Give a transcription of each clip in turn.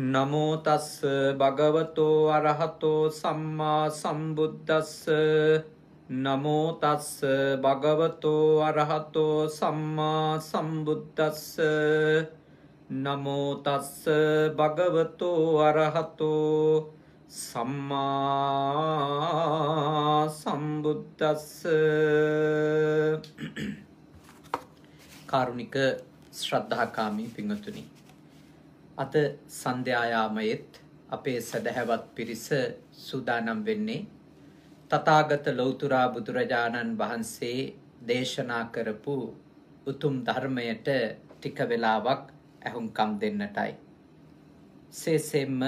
නමෝ තස්ස භගවතෝ අරහතෝ සම්මා සම්බුද්දස්ස නමෝ තස්ස භගවතෝ අරහතෝ සම්මා සම්බුද්දස්ස නමෝ තස්ස භගවතෝ අරහතෝ සම්මා සම්බුද්දස්ස කාරුණික ශ්‍රද්ධාකාමී පිංගතුනි අද සන්ධ්‍යායාමයේත් අපේ සදහැවත් පිරිස සූදානම් වෙන්නේ තථාගත ලෞතර බුදුරජාණන් වහන්සේ දේශනා කරපු උතුම් ධර්මයට ටික වෙලාවක් ඇහුම්කම් දෙන්නටයි. සේසෙම්ම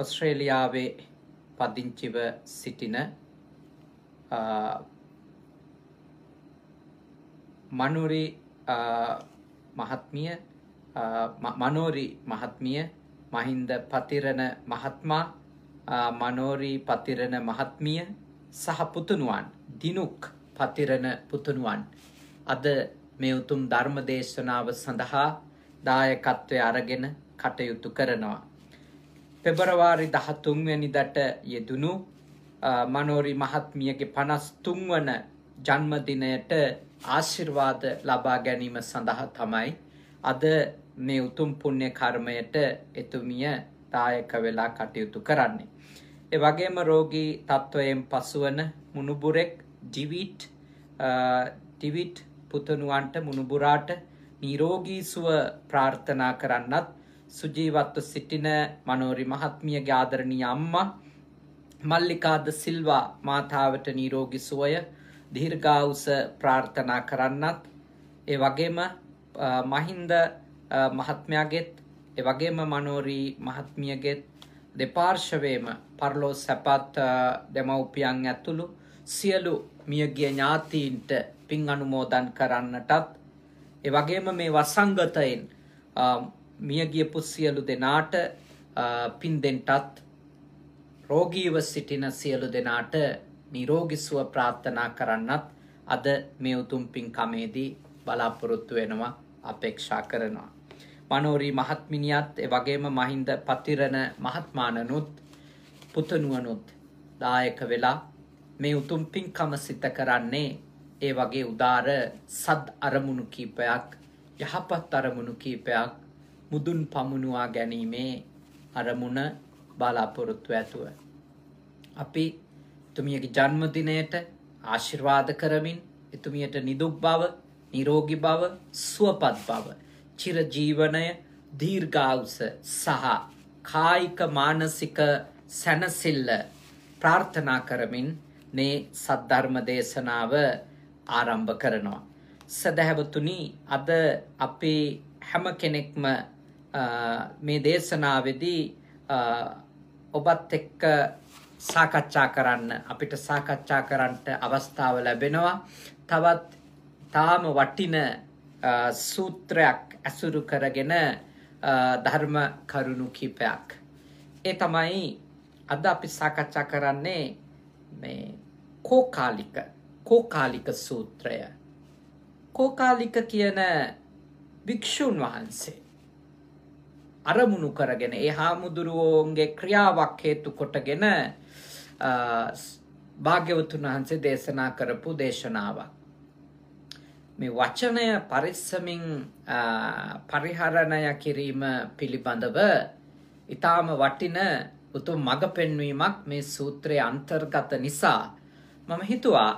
ඔස්ට්‍රේලියාවේ පදිංචිව සිටින මනුරි මහත්මිය මනෝරී මහත්මිය මහින්ද පතිරණ මහත්මා මනෝරී පතිරණ මහත්මිය සහ පුතුණුවන් දිනුක් පතිරණ පුතුණුවන් අද මේ උතුම් ධර්ම දේශනාව සඳහා දායකත්වය අරගෙන කටයුතු කරනවා. පෙබරවාරි 13 වෙනිදාට යෙදුණු මනෝරි මහත්මියගේ 53 වන ජන්මදිනයට ආශිර්වාද ලබා ගැනීම සඳහා තමයි අද මේ උතුම් පුුණ්‍ය කර්මයට එතුමිය දායක වෙලා කටයුතු කරන්නේ. ඒ වගේම රෝගී තත්ත්වයෙන් පසුවන මුණුබුරෙක් ඩිවිට් ටිවිට් පුතනුවන්ට මුණුබුරාට නිරෝගී සුව ප්‍රාර්ථනා කරන්නත් සුජීවත්ව සිටින මනෝරි මහත්මියගේ ආදරණීය අම්මා මල්ලිකාද සිල්වා මාතාවට නිරෝගී සුවය දීර්ඝායුෂ ප්‍රාර්ථනා කරන්නත් ඒ වගේම මහින්ද මහත්මයාගෙත් එවගේම මනෝරී මහත්මියගෙත් දෙපාර්ශවේම පරලෝ සැපත් දෙමව්පියන් ඇතුළු සියලු මියගිය ඥාතීන්ට පින් අනුමෝදන් කරන්නටත් එවගේම මේ වසංගතයෙන් මියගියපු සියලු දෙනාට පින් දෙෙන්ටත් රෝගීව සිටින සියලු දෙනාට නිරෝගිසුව ප්‍රාර්ථනා කරන්නත් අද මේ උතුම් පින්කමේදී බලාපොරොත්තු වෙනවා අපේක්ෂා කරනවා. මනෝරී මහත්මිනියත් වගේම මහින්ද පතිරණ මහත්මානනුත් පුතනුවනුත් දායක වෙලා මේ උතුම් පින්කම සිත කරන්නේ ඒ වගේ උදාර සද් අරමුණු කීපයක් යහපත් අරමුණු කීපයක් මුදුන් පමුණුවා ගැනීමේ අරමුණ බලාපොරොත්තු ඇතුව. අපි එතුමියගේ ජන්මදිනයට ආශිර්වාද කරමින් එතුමියට නිදුක් බව නිරෝගි බව සුවපත් බව චිරජීවනය දීර්ඝාවුස සහ කායික මානසික සැනසෙල්ල ප්‍රාර්ථනා කරමින් මේ සද්ධර්ම දේශනාව ආරම්භ කරනවා. සදහැවතුනි අද අපේ හැම කෙනෙක්ම මේ දේශනාවේදී ඔබත් එක්ක සාකච්ඡා කරන්න අපිට සාකච්ඡා කරන්නට අවස්ථාව ලැබෙනවා. තවත් තාම වටින සූත්‍රයක් ඇසුරු කරගෙන ධර්ම කරුණු කිපයක්. ඒ තමයි අද අපි සාකච්ඡා කරන්නේ මේ කෝකාලික කෝකාලික සූත්‍රය. කෝකාලික කියන භික්‍ෂූන් වහන්සේ. අරමුණු කරගෙන ඒ හාමුදුරුවෝන්ගේ ක්‍රියාවක් හේතු කොටගෙන භාග්‍යවතුන් වහන්සේ දේශනා කරපු දේශනාවක්. මේ වචනය පරිස්සමින් පරිහරණය කිරීම පිළිබඳව ඉතාම වටින උතුම් මඟ පෙන්වීමක් මේ සූත්‍රයේ අන්තර්ගත නිසා මම හිතුවා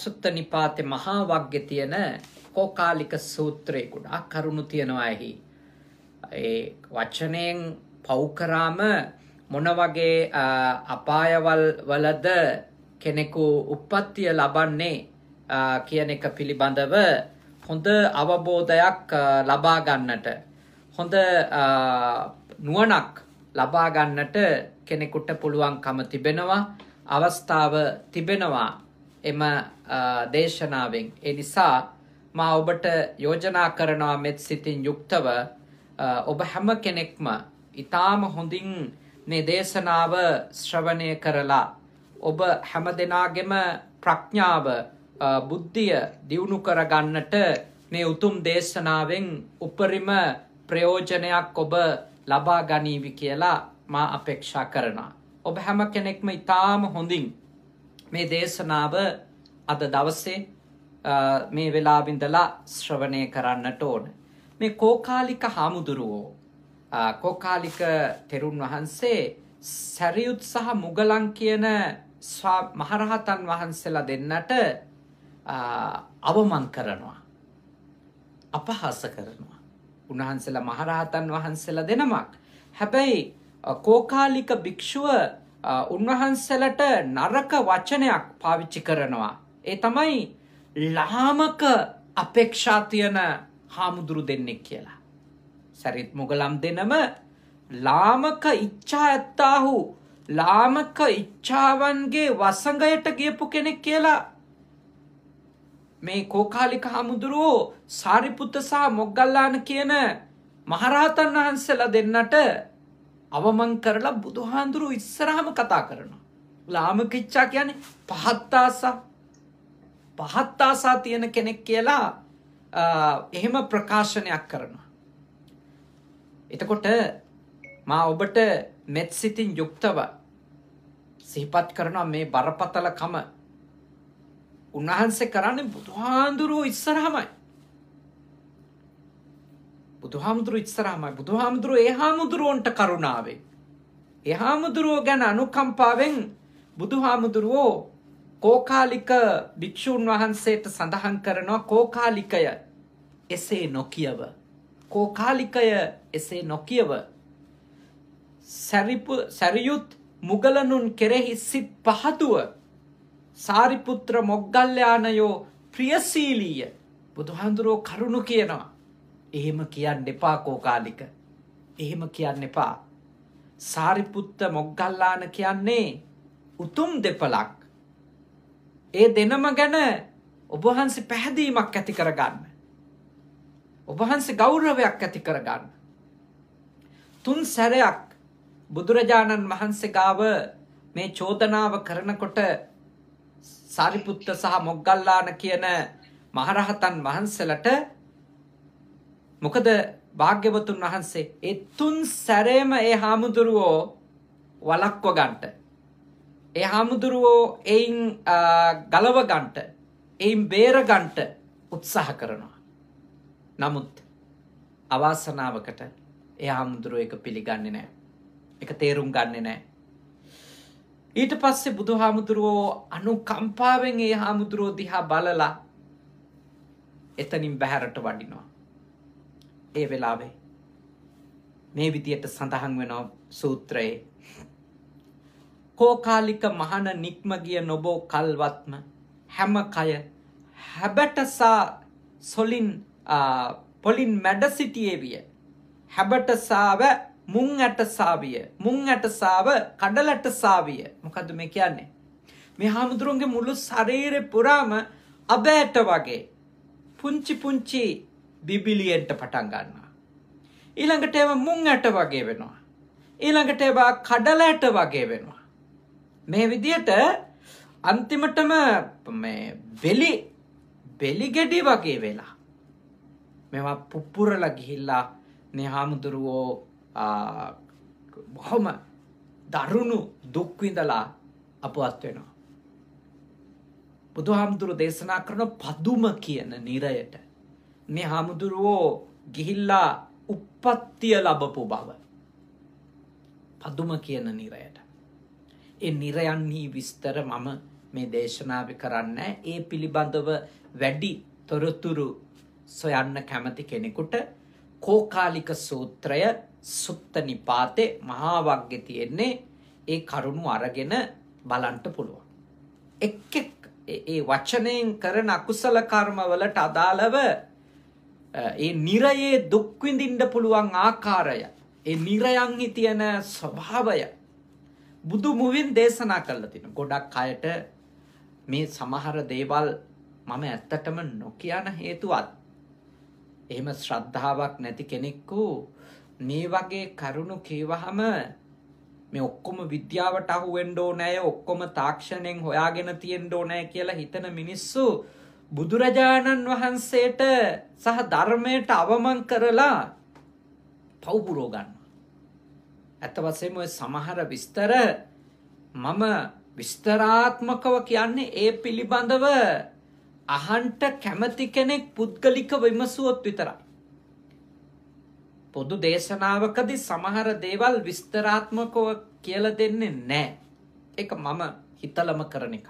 සුත්ත නිපාතේ මහා වග්ගේ තියෙන කෝකාලික සූත්‍රේ ගොඩාක් කරුණු තියෙනවා එහි. ඒ වචනයෙන් පව් කරාම මොන වගේ අපායවල් වලද කෙනෙකු උප්පත්තිය ලබන්නේ කියන එක පිළිබඳව හොඳ අවබෝධයක් ලබා ගන්නට හොඳ නුවණක් ලබා ගන්නට කෙනෙකුට පුළුවන්කම තිබෙනවා අවස්ථාව තිබෙනවා එම දේශනාවෙන් ඒ නිසා මා ඔබට යෝජනා කරනවා මෙත් සිතින් යුක්තව ඔබ හැම කෙනෙක්ම ඊටාම හොඳින් මේ දේශනාව ශ්‍රවණය කරලා ඔබ හැම දෙනාගෙම ප්‍රඥාව බුද්ධිය දියුණු කරගන්නට මේ උතුම් දේශනාවෙන් උපරිම ප්‍රයෝජනයක් ඔබ ලබා ගනීවි කියලා මා අපේක්ෂා කරනවා. ඔබ හැම කෙනෙක්ම ඉතාම හොඳින් මේ දේශනාව අද දවසේ මේ වෙලාබිඳලා ශ්‍රවණය කරන්නට ඕන. මේ කෝකාලික හාමුදුරුවෝ කෝකාලික තෙරුන් වහන්සේ සැරියුත් සහ මුගලන් කියන මහරහතන් වහන්සේලා දෙන්නට අවමං කරනවා. අපහස කරනවා. උන්වහන්සේලා මහරහතන් වහන්සේලා දෙනමක්. හැබැයි කෝකාලික භික්ෂුව උන්වහන්සලට නරක වචනයක් පාවිච්චි කරනවා. ඒ තමයි ලාමක අපේක්ෂාතියන හාමුදුරු දෙන්නෙක් කියලා. සැරිත් මුගලම් දෙනම ලාමක ඉච්ඡා ඇත්තාහු ලාමක ඉච්ඡාවන්ගේ වසඟයට ගියපු කෙනෙක් කියලා මේ කෝකාලික හාමුදුරුවෝ සාරිපුත්ත සහ මොග්ගල්ලාන කියන මහරහතන් වහන්සලා දෙන්නට අවමං කරලා බුදුහාන්දුරුව ඉස්සරහම කතා කරනවා. ලාමකිච්චා කියන පහත්තාසා පහත්තාසා තියෙන කෙනෙක් කියලා එහෙම ප්‍රකාශනයක් කරනවා. එතකොට මා ඔබට මෙත්සිතින් යුක්තව සිහිපත් කරනවා මේ බරපතලකම උන්වහන්සේ කරන්නේ බුදුහාන්දුරුව ඉස්සරහමයි බුදුහාමුදුරුව ඉස්සරහමයි බුදුහාමුදුරුව ඒ හාමුදුරුවන්ට කරුණාවේ ඒ හාමුදුරුවෝ ගැන අනුකම්පාවෙන් බුදුහාමුදුරුවෝ කෝකාලික භික්‍ෂූන් වහන්සේට සඳහන් කරනවා කෝකාලිකය එසේ නොකියව කෝකාලිකය එසේ නොකියව සැරිපු සැරියුත් මුගලනුන් කෙරෙහි සිත් පහතුව සාරිපුත්‍ර මොග්ගල්්‍යයානයෝ ප්‍රියසීලීය බුදුහඳුරෝ කරුණු කියනවා. එහෙම කියන්න එපා කෝකාලික. එහෙම කියන්න එපා. සාරිපුත්ත මොග්ගල්ලාන කියන්නේ උතුම් දෙපලක්. ඒ දෙනම ගැන ඔබහන්සේ පැහැදීමක් ඇති කරගන්න. ඔබහන්සේ ගෞරවයක් ඇති කරගන්න. තුන් සැරයක් බුදුරජාණන් වහන්සේ ගාව මේ චෝදනාව කරනකොට සාරිපුත්ත සහ මොග්ගල්ලාන කියන මහරහතන් වහන්සලට මොකද භාග්‍යවතුන් වහන්සේ එතුන් සැරේම ඒ හාමුදුරුවෝ වලක්ව ගන්ට. ඒ හාමුදුරුවෝ එයින් ගලව ගන්ට එයින් බේර ගන්ට උත්සාහ කරනවා. නමුත් අවාසනාවකට ඒ හාමුදුරුව එක පිළිගන්නේ නෑ. එක තේරුම් ගන්නේ නෑ. ඊට පස්සේ බුදු හාමුදුරුවෝ අනුකම්පාවෙන් ඒ හාමුදුරුවෝ දිහා බලලා එතනින් බැහැරට වඩිනවා. ඒ වෙලාවේ මේ විදියට සඳහන් වෙනවා සූත්‍රයේ. කෝකාලික මහන නික්මගිය නොබෝ කල්වත්ම හැම කය හැබටසා සොලින් පොලින් මැඩ සිටියේ විය. හැබටසාාව මුං ඇට සාවිය මුං ඇට සාව කඩලට සාවිය මොකද මේ කියන්නේ මේ හාමුදුරුවන්ගේ මුළු ශරීරය පුරාම අබෑට වගේ පුංචි පුංචි බිබිලියෙන්ට පටන් ගන්නවා ඊළඟට ඒවා මුං ඇට වගේ වෙනවා ඊළඟට ඒවා කඩලට වගේ වෙනවා මේ විදියට අන්තිමටම මේ බෙලි බෙලිගෙඩි වගේ වෙලා මෙවා පුපුරලා ගිහිල්ලා මේ හාමුදුරුවෝ බොහොම දරුණු දුක්විඳලා අපවත් වෙනවා. බුදු හාමුදුරු දේශනා කරන පදුම කියන නිරයට මේ හාමුදුරුවෝ ගිහිල්ලා උපත්තිය ලබපු බව. පදුම කියන නිරයට. ඒ නිරයන්හි විස්තර මම මේ දේශනාව කරන්න ඒ පිළිබඳව වැඩි තොරතුරු සොයන්න කැමති කෙනෙකුට කෝකාලික සූත්‍රය සුත්ත නිපාතේ මහා වග්ගේ තියෙන්නේ ඒ කරුණු අරගෙන බලන්න පුළුවන්. එක් එක් ඒ වචනයෙන් කරන අකුසල කර්මවලට අදාළව ඒ නිරයේ දුක් විඳින්න පුළුවන් ආකාරය ඒ නිරයන්හි තියෙන ස්වභාවය බුදු මුවින් දේශනා කරලා තිනු. ගොඩක් අයට මේ සමහර දේවල් මම ඇත්තටම නොකියන හේතුවත් එහෙම ශ්‍රද්ධාවක් නැති කෙනෙක්කු මේ වගේ කරුණු කීවහම මේ ඔක්කොම විද්‍යාවට අහු වෙන්ඩෝ නෑ ඔක්කොම තාක්ෂණයෙන් හොයාගෙන තියෙන්ඩෝ නෑ කියලා හිතන මිනිස්සු බුදුරජාණන් වහන්සේට සහ ධර්මයට අවමන් කරලා පව්පුරෝගන්න. ඇතවසේම සමහර විස්තර මම විස්තරාත්මකව කියන්නේ ඒ පිළිබඳව අහන්ට කැමති කෙනෙක් පුද්ගලික විමසුවොත් විතරයි. පොදු දේශනාවකදී සමහර දේවල් විස්තරාත්මකව කියලා දෙන්නේ නැහැ. ඒක මම හිතලම කරන එක.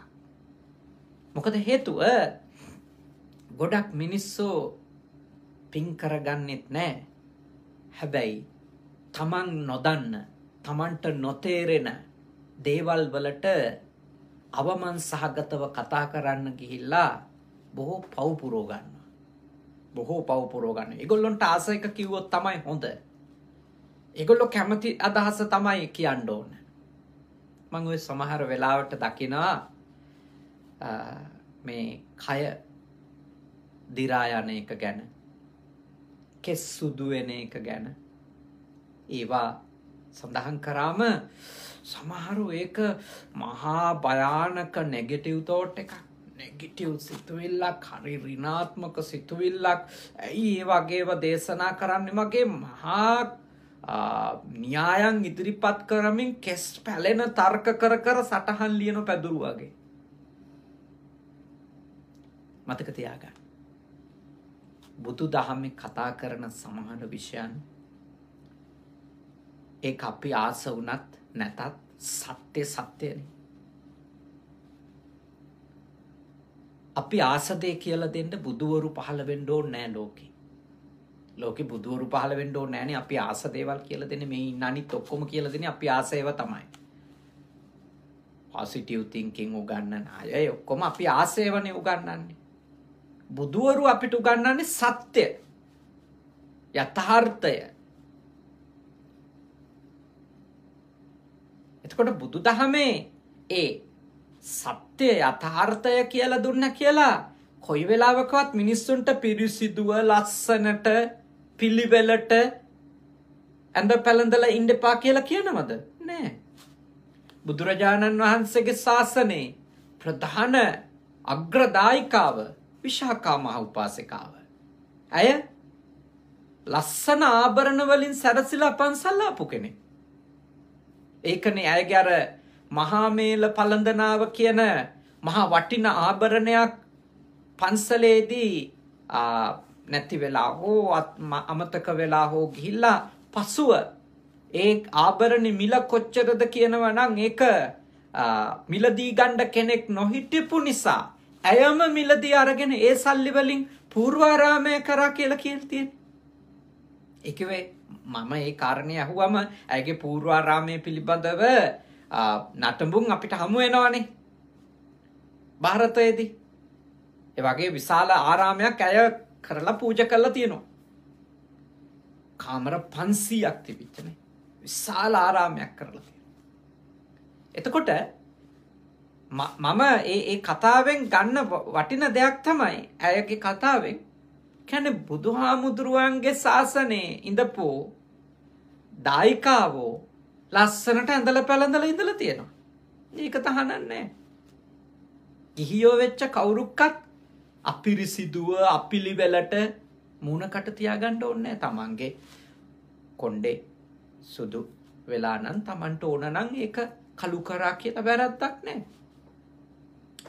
මොකද හේතුව ගොඩක් මිනිස්සු පින් කරගන්නෙත් නැහැ. හැබැයි තමන් නොදන්න, තමන්ට නොතේරෙන දේවල් වලට අවමන් සහගතව කතා කරන්න ගිහිල්ලා බොහෝ පව් පුරව ගන්න. බොහෝ පවපුරෝගන්න එගොල්ලොන්ට ආස එක කිව්වොත් තමයි හොඳ එගොල්ලො කැමති අදහස තමයි කියන්න ඕන මං ඔය සමහර වෙලාවට දකිනවා මේ කය දිරායන එක ගැන කෙස් සුදුවෙන එක ගැන ඒවා සඳහන් කරාම සමහරු ඒක මහා භයානක නෙගෙටිව් තෝට් එකක් නෙගිටව් සිතුවිල්ලක් හරි රිනාත්මක සිතුවිල්ලක් ඇයි ඒ වගේව දේශනා කරන්න මගේ මහා න්‍යායන් ඉදිරිපත් කරමින් කෙස් පැලෙන තර්ක කර කර සටහන් ලියන පැදුරු වගේ මතක තියාගන්න බුදු දහම කතා කරන සමහර විෂයන් ඒ අපි ආස වනත් නැතත් සත්‍ය සත්‍යයනේ අපි ආසදේ කියලා දෙන්න බුදුවරු පහළ වෙන්න ඕනේ නෑ ලෝකේ. ලෝකේ බුදුවරු පහළ වෙන්න ඕනේ නෑනේ අපි ආස දේවල් කියලා දෙන්නේ මේ ඉන්න අනිත් ඔක්කොම කියලා දෙන්නේ අපි ආස ඒවා තමයි. පොසිටිව් තින්කින් උගන්නන අය ඔක්කොම අපි ආස ඒවනේ උගන්නන්නේ. බුදුවරු අපිට උගන්නන්නේ සත්‍ය. යථාර්ථය. එතකොට බුදුදහමේ ඒ සත්‍ය සත්‍යය යථාර්ථය කියලා දුන්න කියලා කොයි වෙලාවකවත් මිනිස්සුන්ට පිරිසිදුව ලස්සනට පිළිවෙලට ඇඳ පැළඳල ඉන්ඩපා කියලා කියනවද නෑ බුදුරජාණන් වහන්සේගේ ශාසනයේ ප්‍රධාන අග්‍රදායිකාව විශාකා මහ උපාසිකාව. ඇය ලස්සන ආභරණ වලින් සැරසිලා පන්සල් ආපු කෙනෙක්. ඒකනේ ඇයගේ අර මහාමේල පළඳනාව කියන මහා වටින ආභරණයක් පන්සලේදී නැති වෙලා හෝ අමතක වෙලා හෝ ගිහිල්ලා පසුව ඒ ආභරණ මිල කොච්චරද කියනවා නම් ඒක මිලදී ගණ්ඩ කෙනෙක් නොහිටිපු නිසා ඇයම මිලදී අරගෙන ඒ සල්ලි වලින් පූර්වාරාමය කරා කියලා කියලා තියෙනවා. ඒකවේ මම ඒ කාරණේ අහුවම ඇගේ පූර්වාරාමය පිළිබඳව නටඹුන් අපිට හමු වෙනවනේ ಭಾರತයේදී ඒ වගේ විශාල ආරාමයක් ඇය කරලා පූජා කරලා තියෙනවා කාමර 500ක් තිබිච්චනේ විශාල ආරාමයක් කරලා තියෙනවා එතකොට මම ඒ ඒ කතාවෙන් ගන්න වටින දෙයක් තමයි ඇයගේ කතාවෙන් කියන්නේ බුදුහාමුදුරුවන්ගේ ශාසනයේ ඉඳපු දායිකාවෝ ලස්සනට ඇඳල පැළඳල ඉඳල තියෙනවා. ඒක තහනන්නේ. ගිහියෝ වෙච්ච කවුරුක්කත් අපිරිසිදුව අපිලිවෙලට මූුණකට තියාගණ්ඩ ඔන්නෑ තමන්ගේ කොන්්ඩේ සුදු වෙලානන් තමන්ට ඕනනං ඒක කළු කරා කියන වැරද්දක් නෑ.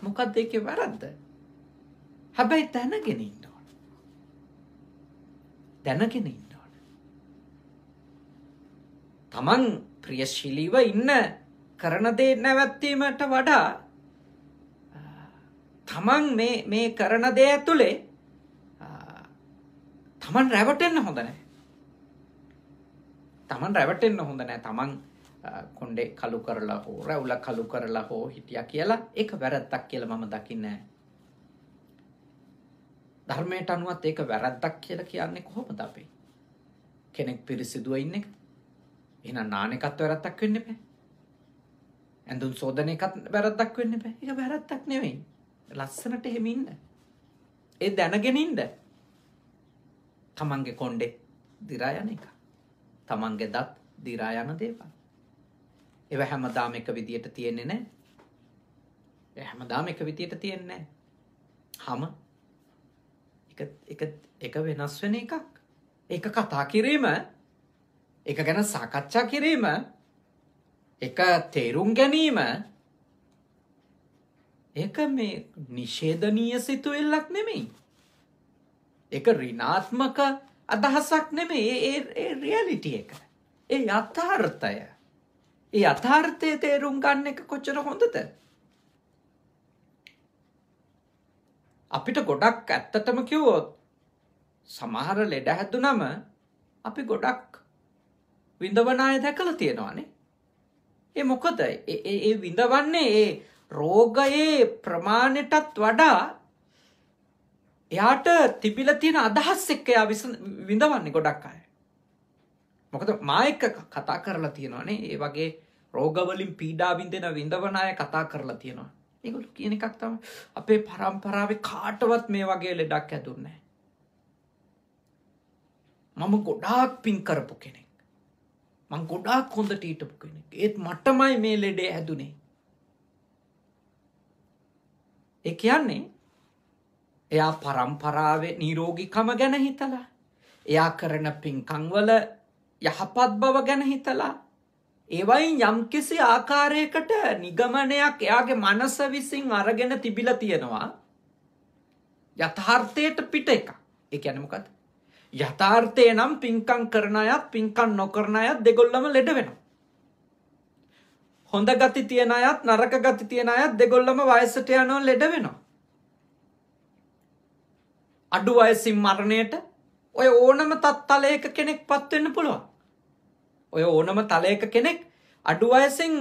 මොකක්ද එක වැරද්ද. හැබැයි දැනගෙන ඉන්න ඕන. දැනගෙන ඉන්න ඕන. තමන් ක්‍රියශීලීව ඉන්න කරනදේ නැවැත්වීමට වඩා තමන් මේ කරන දේ ඇතුළේ තමන් රැවටෙන්න්න හොඳනෑ තමන් රැවටෙන්න්න හොඳනෑ තමන් කොන්්ඩේ කලු කරලා හෝ රැවුල කලු කරලා හෝ හිටිය කියලා එක වැරැත්තක් කියල මම දකින්නෑ ධර්මයට අනුවත් ඒක වැරැද්දක් කියල කියන්නේ කොහොමද අපේ කෙනෙක් පිරිසිදුව ඉන්න එක එහෙනම් නාන එකත් වැරද්දක් වෙන්න බෑ. ඇඳුම් සෝදන එකත් වැරද්දක් වෙන්න බෑ. ඒක වැරද්දක් නෙවෙයි. ලස්සනට එහෙම ඉන්න. ඒ දැනගෙන ඉන්න. තමන්ගේ කොණ්ඩේ දිරා යන එක. තමන්ගේ දත් දිරා යන දේවල්. ඒව හැමදාම එක විදියට තියෙන්නේ නැහැ. ඒ හැමදාම එක විදියට තියෙන්නේ නැහැ. හැම එක එක එක වෙනස් වෙන එකක්. ඒක කතා කිරීම එක ගැන සාකච්ඡා කිරීම එක තේරුම් ගැනීම ඒක මේ නිෂේධනීය සිතුවෙල්ලක් නෙමෙයි. එක රිනාත්මක අදහසක් නෙමේ ඒ රියලිටි එක. ඒ අථාර්ථය. ඒ අථාර්ථය තේරුම් ගන්න එක කොච්චර හොඳද. අපිට ගොඩක් ඇත්තටම කිව්වොත් සමහර ලෙඩ හැදුනම අපි ගොඩක් විඳවනාය දැකළ තියෙනවානේ. ඒ මොකොද ඒ විඳවන්නේ ඒ රෝගයේ ප්‍රමාණයටත් වඩා එයාට තිබිල තියෙන අදහස් එක්ක එයා විඳවන්නේ ගොඩක් අය. මොකද මා එක්ක කතා කරලා තියෙනවානේ ඒ වගේ රෝගවලින් පීඩා විඳින විඳවන අය කතා කරලා තියෙනවා. ඒගොල්ලෝ කියන එකක් තමයි අපේ પરම්පරාවේ කාටවත් මේ වගේ ලෙඩක් ඇදුන්නේ නැහැ. මම ගොඩාක් පින් කරපු කෙනෙක්. මං ගොඩාක් හොඳට ඊටපු කෙනෙක් ඒත් මටමයි මේ ලෙඩේ හැදුනේ ඒ කියන්නේ එයා පරම්පරාවේ නිරෝගිකම ගැන හිතලා එයා කරන පින්කංවල යහපත් බව ගැන හිතලා ඒවයින් යම්කිසි ආකාරයකට නිගමනයක් එයාගේ මනස විසින් අරගෙන තිබිලා තියෙනවා යථාර්ථයට පිට එකක් ඒ කියන්නේ මොකද්ද යථාර්ථය නම් පින්කං කරන අයත් පින්කන් නොකරන අයත් දෙගොල්ලම ලෙඩ වෙන. හොඳ ගති තියෙන අයත් නරක ගති තියෙන අයත් දෙගොල්ලම වයසට යනෝ ලෙඩ වෙනවා. අඩු වයසින් මරණයට ඔය ඕනම තත්තලයක කෙනෙක් පත්වෙන්න පුළුවන්. ඔය ඕනම තලයක කෙනෙක් අඩු වයසින්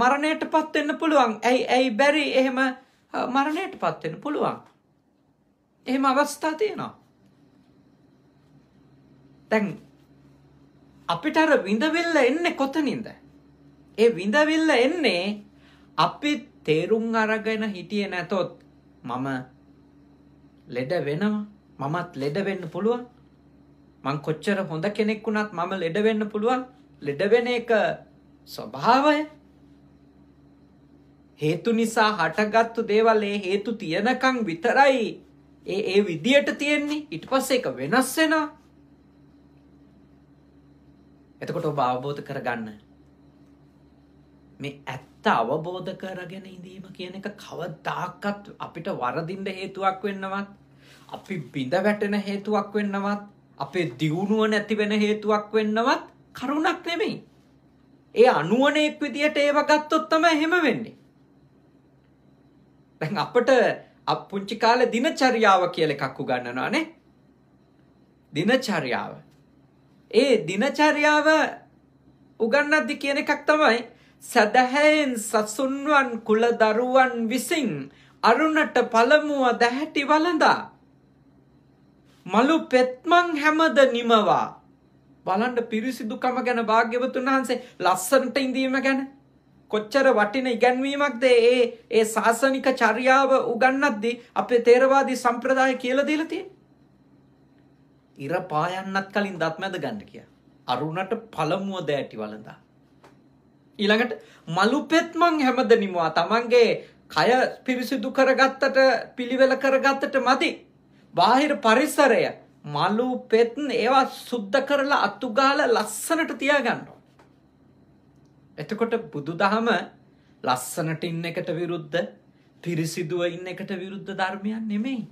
මරණයට පත්වෙන්න පුළුවන් ඇයි ඇයි බැරි එහෙම මරණයට පත්වෙන්න පුළුවන්. එහෙම අවස්ථා තියෙනවා. දැන් අපිට අර විඳවිල්ල එන්නේ කොතනින්ද? ඒ විඳවිල්ල එන්නේ අපි තේරුම් අරගෙන හිටියේ නැතොත් මම ලෙඩ වෙනවා මමත් ලෙඩ වෙන්න පුළුවන් මං කොච්චර හොඳ කෙනෙක් වුණත් මම ලෙඩ වෙන්න පුළුවන් ලෙඩ වෙන එක ස්වභාවය හේතු නිසා හටගත්තු දේවල් ඒ හේතු තියනකම් විතරයි ඒ ඒ විදියට තියෙන්නේ ඊට පස්සේ ඒක වෙනස් වෙනවා එතකොට ඔබ අවබෝධ කරගන්න මේ ඇත්ත අවබෝධ කරගෙන ඉඳීම කියන එක කවදාකත් අපිට වරදින්න හේතුවක් වෙන්නවත් අපි බිඳ වැටෙන හේතුවක් වෙන්නවත් අපේ දියුණුව නැති වෙන හේතුවක් වෙන්නවත් කරුණක් නෙමෙයි. ඒ අනුවනෙක් විදියට ඒව ගත්තොත් තමයි එහෙම වෙන්නේ. දැන් අපිට අපුංචි කාලේ දිනචරියාව කියලා එකක් උගන්වනවානේ. දිනචරියාව ඒ දිනචර්යාව උගන්නද්දි කියන එකක් තමයි සදහැයෙන් සසුන්වන් කුල දරුවන් විසින් අරුණට පළමුුව දැහැටි වලඳා. මලු පෙත්මං හැමද නිමවා. බලන්ඩ පිරිසිදුකම ගැන භාග්‍යවතුන් වහන්සේ ලස්සනට ඉඳීම ගැන. කොච්චර වටින ඉගැන්වීමක්ද ඒ ඒ ශාසනික චර්යාව උගන්නද්දි අපේ තේරවාදී සම්ප්‍රදාය කියල දීලතිී. ඉර පායන්නත් කලින් දත් මැද ගන්න කිය. අරුණට පළමුුව දෑටි වලදා. ඊළඟට මළුපෙත්මං හැමදනිමවා තමන්ගේ කය පිරිසිදු කරගත්තට පිළිවෙල කරගත්තට මති. බාහිර පරිසරය මලු පෙත්න් ඒවා සුද්ධ කරලා අත්තුගාල ලස්සනට තියාගන්නවා. එතකොට බුදු දහම ලස්සනට ඉන්න එකට විරුද්ධ පිරිසිදුව ඉන්න එකට විරුද්ධ ධර්මයන් නෙමෙයි.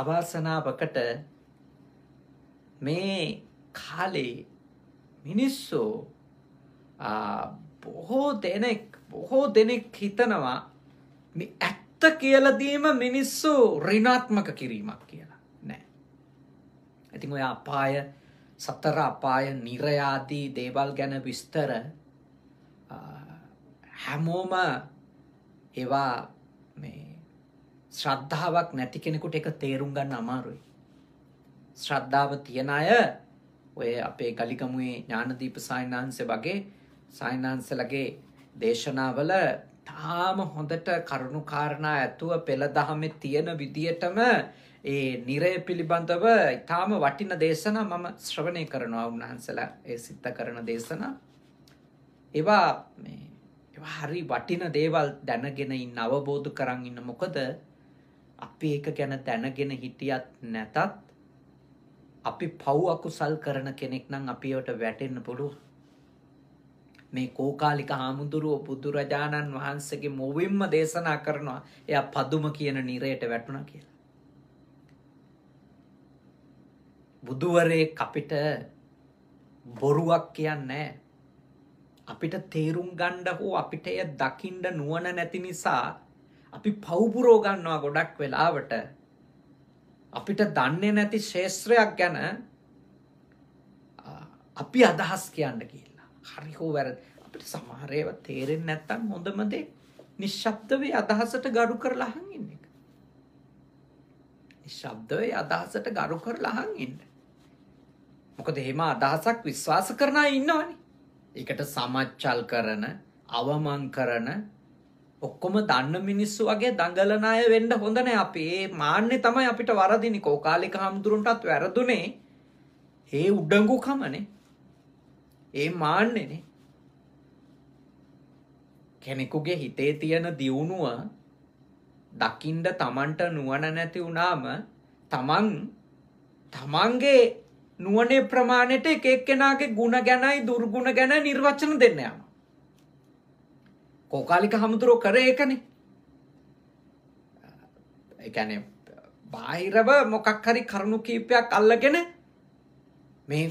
අවාසනාවකට මේ කාලේ මිනිස්සෝ බොහෝ දෙනෙක් බොහෝ දෙනෙක් හිතනවා ඇත්ත කියලදීම මිනිස්සු රිනාත්මක කිරීමක් කියලා නෑ. ඇතින් ඔය අපාය සතර අපාය නිරයාදී දේවල් ගැන විස්තර හැමෝම ඒවා මේ ශ්‍රද්ධාවක් නැති කෙනෙකුට එක තේරුම් ගන්න අමාරුයි. ශ්‍රද්ධාව තියෙන අය ඔය අපේ ගලිගමුවේ ඥානදීප සායනාන්ස වගේ සායනාන්සලගේ දේශනාවල තාම හොඳට කරුණුකාරණා ඇතුව පෙළ දහමෙ තියෙන විදියටම ඒ නිරය පිළිබඳව ඉතාම වටින දේශනා මම ශ්‍රවණය කරනවා උන්වහන්සලා ඒ සිත්ත කරන දේශනා ඒවා හරි වටින දේවල් දැනගෙන ඉන්න අවබෝධ කරන් ඉන්න මොකද අපි ඒක ගැන දැනගෙන හිටියත් නැතත් අපි පව් අකුසල් කරන කෙනෙක් නම් අපිට වැටෙන්න පුළුව මේ කෝකාලික හාමුදුරුව බුදුරජාණන් වහන්සගේ මොවින්ම දේශනා කරනවා එය පදුම කියන නිරයට වැටුණ කියලා බුදුවරේ අපිට බොරුවක් කියන්නේ අපිට තේරුම් ගණ්ඩ හෝ අපිට එය දකිින්ඩ නුවන නැති නිසා අපි පව්පුරෝගන්නවා ගොඩක් වෙලාවට අපිට දන්නේ නැති ශේෂත්‍රයක් ගැන අපි අදහස් කියන්න කියලා. හරි හෝ වැරදි. අපිට සමහර ඒවා තේරෙන්නේ නැත්නම් හොඳම දේ නිශ්ශබ්දව අදහසට ගරු කරලා අහන් ඉන්න එක. නිශ්ශබ්දව අදහසට ගරු කරලා අහන් ඉන්න. මොකද එහෙම අදහසක් විශ්වාස කරන අය ඉන්නවනේ. ඒකට සමච්චල් කරන, අවමන් කරන ඔක්කොම දන්න මිනිස්සු වගේ දඟලන අය වෙන්න හොඳ නෑ අපි. ඒ මාන්නේ තමයි අපිට වරදින්නේ. කෝකාලික හම්දුරන්ටත් වැරදුනේ. ඒ උඩඟු කමනේ. ඒ මාන්නේනේ. කෙනෙකුගේ හිතේ තියෙන දියුණුව දකින්ඩ තමන්ට නුවණ නැති වුණාම තමන් තමන්ගේ නුවනේ ප්‍රමාණයට එක එක්කෙනාගේ ಗುಣ ගැනයි දුර්ගුණ ගැන නිර්වචන දෙන්න යනවා. කෝකාලික හමුදුරෝ කරේ එකනේ එකැන බාහිරව මොකක් හරි කරුණු කීපයක් අල්ලගෙන මේ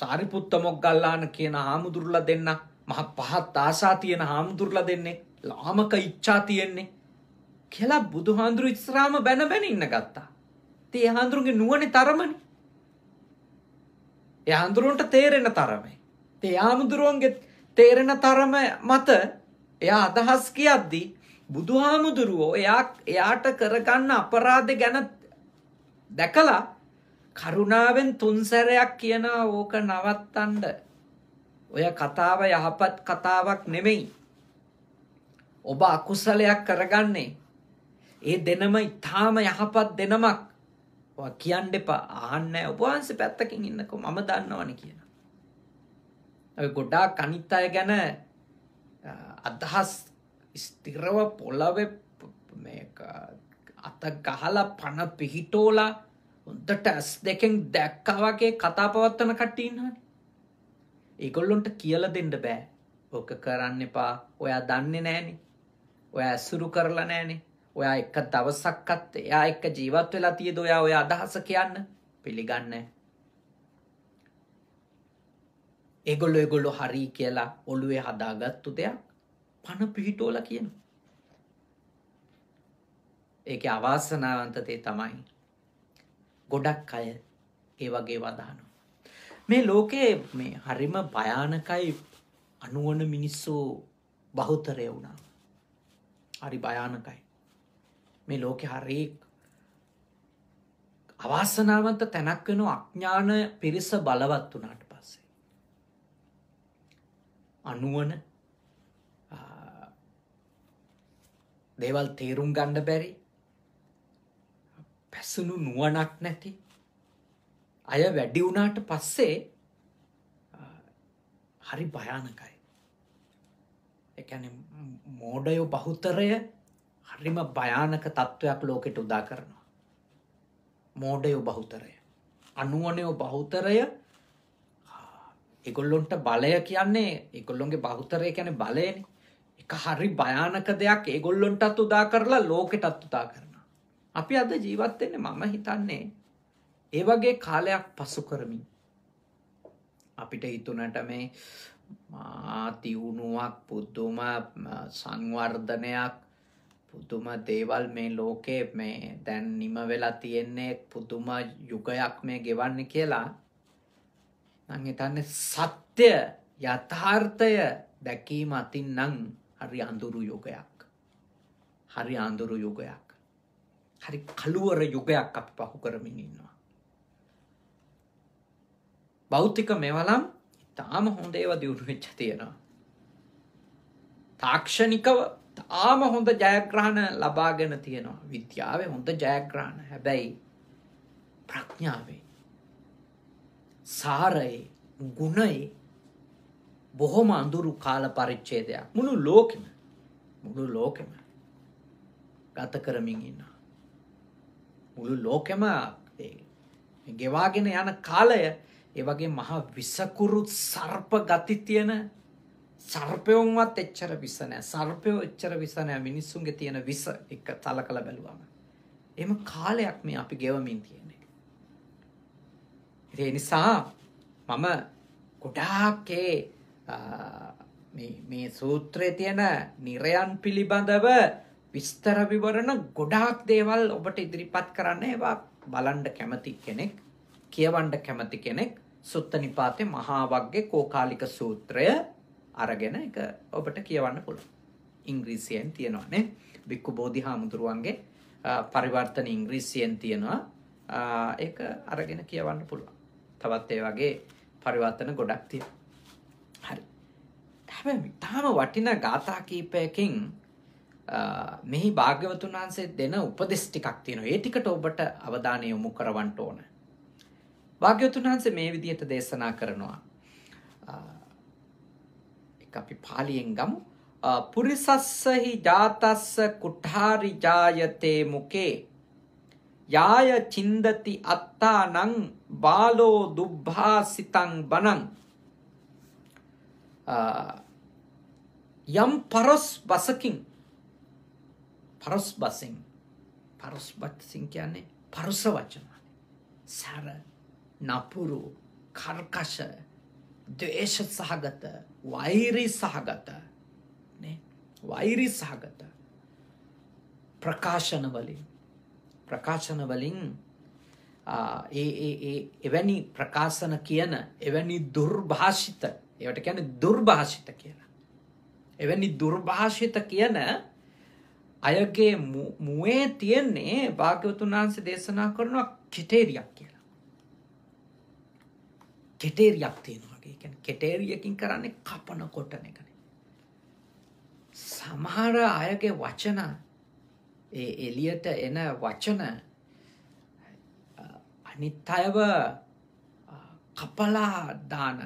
සාරිපුත්ත මොක්ගල්ලාන කියන හාමුදුරල දෙන්න මහ පහත් ආසා තියෙන හාමුදුරල දෙන්නේ ලාමක ඉච්චා තියෙන්නේ කියලා බුදුහාන්දුරු ඉස්රාම බැන බැන ඉන්න ගත්තා. තිය හාන්දුරුන්ගේ නුවණ තරමනි. ඒ හාන්දුරුන්ට තේරෙන තරමේ. තේ හාමුදුරුවන්ගේ තේරෙන තරම මත එයා අදහස් කියද්දි බුදුහාමුදුරුවෝ එයා එයාට කරගන්න අපරාධ ගැන දැකලා කරුණාවෙන් තුන්සැරයක් කියනවා ඕක නවත්තන්න. ඔය කතාව යහපත් කතාවක් නෙමෙයි. ඔබ අකුසලයක් කරගන්නේ. ඒ දෙනම ඉතාම යහපත් දෙනමක්. ඔය කියන්න එපා. අහන්න ඔබ වහන්සේ පැත්තකින් ඉන්නකෝ මම දන්නවනේ කියන. ඔය ගොඩාක් අනිත් අය ගැන අදහස් ස්තිරව පොළව අත ගහලා පණ පිහිටෝලා උන්ට ඇස් දෙකෙන් දැක්කවගේ කතා පවත්වන කට්ටීන්හනි ඒගොල්ලොන්ට කියල දෙන්න බෑ ඕක කරන්න එපා ඔයා දන්නේ නෑනේ ඔය ඇසුරු කරලා නෑනේ ඔයා එක දවසක්කත් එයා එක්ක ජීවත් වෙලා තිය දොයා ඔය අදහස කියන්න පිළිගන්න ඒගොල්ලො ඒගොල්ලො හරි කියලා ඔළුවේ හදාගත්තු දෙයක් පණ පිහිටෝල කියන. ඒක අවාසනාවන්තතේ තමයි. ගොඩක් අය ඒ වගේ වදානු. මේ ලෝකයේ මේ හරිම භයානකයි අනුවන මිනිස්සු බහුතරය වුණා. හරි භයානකයි. මේ ලෝකෙ හරි අවාසනාවන්ත තැනක් වෙන අඥාන පිරිස බලවත් වුණාට පස්සේ. අනුවන දේවල් තේරුම් ගණ්ඩ බැරි පැසුණු නුවනක් නැති අය වැඩි වුණාට පස්සේ හරි භයානකයි එකන මෝඩයෝ බහුතරය හරිම භයානක තත්ත්වයක් ලෝකෙට උදා කරනවා මෝඩයෝ බහුතරය අනුවනයෝ බහුතරය එගොල්ලොන්ට බලය කියන්නේ එකොල්ලොන්ගේ බහුතරය කැන බලයනි හරි භයානක දෙයක් ඒගොල්ලොන්ටත් උදා කරලා ලෝකෙටත් උදා කරන. අපි අද ජීවත්වෙන්නේ මම හිතන්නේ ඒ වගේ කාලයක් පසු කරමින්. අපිට හිතුනට මේ තිවුණුවක් පුද්දුම සංවර්ධනයක් පුදුම දේවල් මේ ලෝකේ මේ දැන් නිම වෙලා තියෙන්නේ පුදුම යුගයක් මේ ගෙවන්න කියලා නං හිතන්නේ සත්‍ය යථාර්ථය දැකීම අතින් නං හරි අඳුරු යුගයක් හරි අඳුරු යුගයක් හරි කළුවර යුගයක් අප පහු කරමින් ඉන්නවා බෞද්ධික මෙවලම් තාම හොඳ ඒව දියුණු වෙච්ච තියෙනවා තාක්ෂණිකව තාම හොඳ ජයග්‍රහණ ලබාගෙන තියෙනවා විද්‍යාවේ හොඳ ජයග්‍රහණ හැබැයි ප්‍රඥාවේ සාරයේ ගුණයේ බොහොම අඳුරු කාල පරිච්චේදයක් මුළු ලෝකෙම මුළු ලෝකෙම ගත කරමින් ඉන්න. මුළු ලෝකෙම ගෙවාගෙන යන කාලය ඒවගේ මහා විසකුරුත් සර්ප ගති තියෙන සර්පයවුන්වත් එච්චර විසනෑ සර්පයෝ එච්චර විසනෑ මිනිස්සුන්ගේ තියෙන විස එක තල කළ බැලුවම. එම කාලයක් මේ අපි ගෙවමින් තියෙන එක. ඒ නිසා මම ගොඩාක්කේ මේ සූත්‍රය තියෙන නිරයන් පිළිබඳව විස්තරවිවරණ ගොඩාක් දේවල් ඔබට ඉදිරිපත් කරන්න ඒවා බලන්ඩ කැමති කෙනෙක් කියවන්ඩ කැමති කෙනෙක් සුත්ත නිපාතය මහාවක්ගේ කෝකාලික සූත්‍රය අරගෙන එක ඔබට කියවන්න පුළු. ඉංග්‍රීසියෙන් තියෙනවානේ බික්කු බෝධි හාමුදුරුවන්ගේ පරිවර්තන ඉංග්‍රීසියෙන් තියෙනවා ඒ අරගෙන කියවන්න පුළුවන්. තවත් ඒ වගේ පරිවර්තන ගොඩක් තියෙන. හරි හැබැයි තාම වටින ගාථා කීපයකින් මෙහි භාග්‍යවතුන් වහන්සේ දෙන උපදෙස් ටිකක් තියෙනවා. ඒ ටිකට ඔබට අවධානය යොමු කරවන්න ඕන. භාග්‍යවතුන් වහන්සේ මේ විදිහට දේශනා කරනවා. එක අපි පාලියෙන් ගමු. පුරිසස්සහි ජාතස්ස කුඨාරි ජායතේ මුකේ යාය චින්දති අත්තානං බාලෝ දුබ්භාසිතං බනං යම් පරොස් බසකින් පරොස් බසින් පරොස් බක්සින් කියන්නේ පරුස වචන සැර නපුරු කර්කශ දේශ සහගත වෛරී සහගත වෛරී සහගත ප්‍රකාශන වලින් ප්‍රකාශන වලින් ඒ එවැනි ප්‍රකාශන කියන එවැනි දුර්භාෂිත ඒවට කියන දුර්භාෂිත කියලා. එවැනි දුර්භාෂිත කියන අයගේ මුවේ තියෙන්නේ භාග්‍යවතුන් වහන්සේ දේශනා කරනවා කෙටේරියක් කියලා. කෙටේරියක් තියෙනවා කියන්නේ කෙටේරියකින් කරන්නේ කපන කොටන එකනේ. සමහර අයගේ වචන ඒ එළියට එන වචන අනිත් අයව කපලා දාන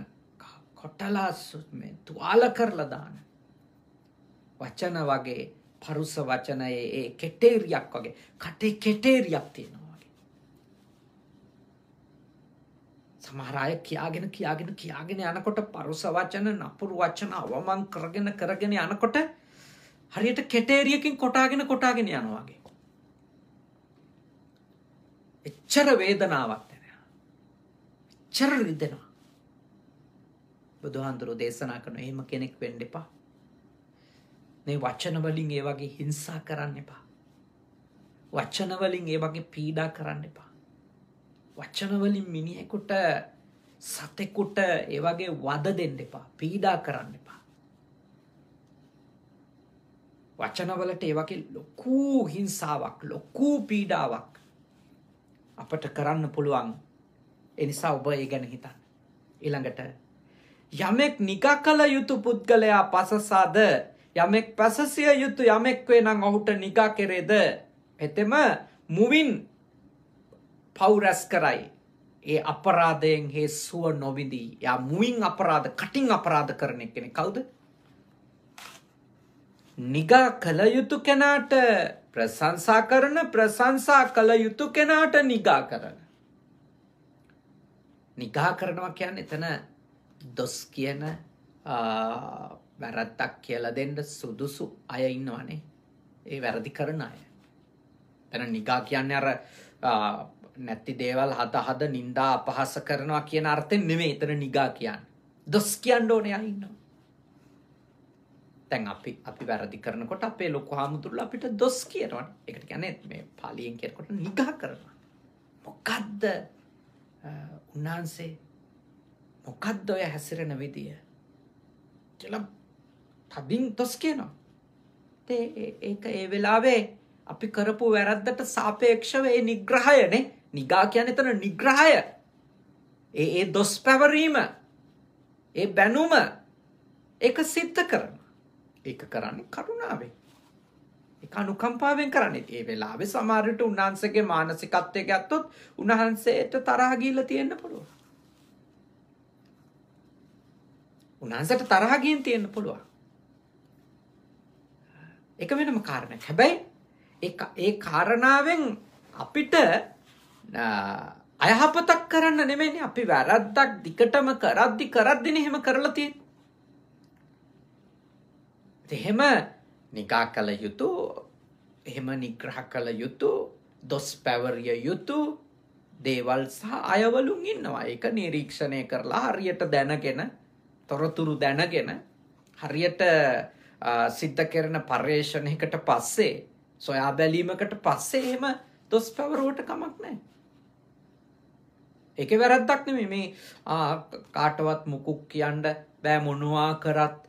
කොටලා තුවාල කරලා දාන්න. වචන වගේ පරුස වචනයේ ඒ කෙටේරියක් වගේ කටේ කෙටේරියක් තියෙනවා වගේ. සමහර අය කියාගෙන කියාගෙන කියාගෙන යනකොට පරුස වචන නපුරු වචන අවමන් කරගෙන කරගෙන යනකොට හරියට කෙටේරියකින් කොටාගෙන කොටාගෙන යනවා වගේ. එච්චර වේදනාවක් දැනෙනවා. එච්චර රිදෙනවා. බුදුහාන්දුරු දේශනා කරන එහෙම කෙනෙක් වෙන්න එපා. මේ වචනවලින් ඒ වගේ හිංසා කරන්න එපා. වචනවලින් ඒ වගේ පීඩා කරන්න එපා. වචනවලින් මිනිහෙකුට සතෙකුට ඒ වගේ වද දෙන්න එපා. පීඩා කරන්න එපා. වචනවලට ඒ වගේ ලොකු හිංසාවක් ලොකු පීඩාවක් අපට කරන්න පුළුවන් එනිසා ඔබ ඒ ගැන හිතන්න ඊළඟට යමෙක් නිගා කළ යුතු පුද්ගලයා පසසාද යමෙක් පැසසිය යුතු යමෙක් වේ නං ඔහුට නිගා කෙරේද එතෙම මුවින් පෞරැස් කරයි ඒ අපරාධයෙන් හේ සුව නොවිදී යා මුවින් අපරාධ කටින් අපරාධ කරන කෙනෙ කවුද නිගා කළ යුතු කෙනාට ප්‍රශංසා කරන ප්‍රශංසා කළ යුතු කෙනාට නිගා කරන නිගා කරනවා කියන්නේ එතන දොස් කියන වැරත්තක් කියල දෙන්න සුදුසු අය ඉන්නවානේ ඒ වැරදි කරන අය තැන නිගා කියන්න අර නැත්ති දේවල් හත හද නින්දා අපහස කරනවා කියන අර්ථෙන් නෙමේ එතන නිගා කියන්න දොස් කියන්න ඕනයා ඉන්නවා තැන් අපි අපි වැරදි කරනකොට අපේ ලොක හාමුදුරල අපිට දොස් කියනවන් එකට ගැන මේ පාලියෙන් කෙරකොට නිගා කරනවා මොකක්ද උන්වහන්සේ මොකක්ද ඔය හැසිරෙන විදිය කියලා තදින් තොස් කියනවා. ඒක ඒ වෙලාවේ අපි කරපු වැරද්දට සාපේක්ෂව ඒ නිග්‍රහයනේ නිගා කියන එතන නිග්‍රහය. ඒ ඒ දොස් පැවරීම ඒ බැනුම ඒක සිද්ධ කරන. ඒක කරන්නේ කරුණාවෙන්. ඒක අනුකම්පාවෙන් කරන්නේ. ඒ වෙලාවේ සමහරට උන්වහන්සේගේ මානසිකත්වයක ඇත්තොත් උන්වහන්සේට තරහ ගිහිල්ලා තියෙන්න පුළුවන්. උන්වහන්සේට තරහ ගියන් තියෙන්න පුළුවන්. ඒක වෙනම කාරණයක්. හැබැයි ඒ ඒ කාරණාවෙන් අපිට අයහපතක් කරන්න නෙමෙයිනේ අපි වැරද්දක් දිකටම කරද්දි කරද්දිනේ එහෙම කරලා තියෙන්නේ. එහෙම නිකා කළ යුතු, එහෙම නිග්‍රහ කළ යුතු, දොස් පැවරිය යුතු දේවල් සහ අයවලුන් ඉන්නවා. ඒක නිරීක්ෂණය කරලා හරියට දැනගෙන තොරතුරු දැනගෙන හරියට සිද්ධ කරන පර්යේෂණයකට පස්සේ සොයා බැලීමකට පස්සේ එහෙම දොස් පැවරුවට කමක් නෑ. එක වැරද්දක් නෙමේ මේ කාටවත් මුකුක් කියන්න බෑ මොනවා කරත්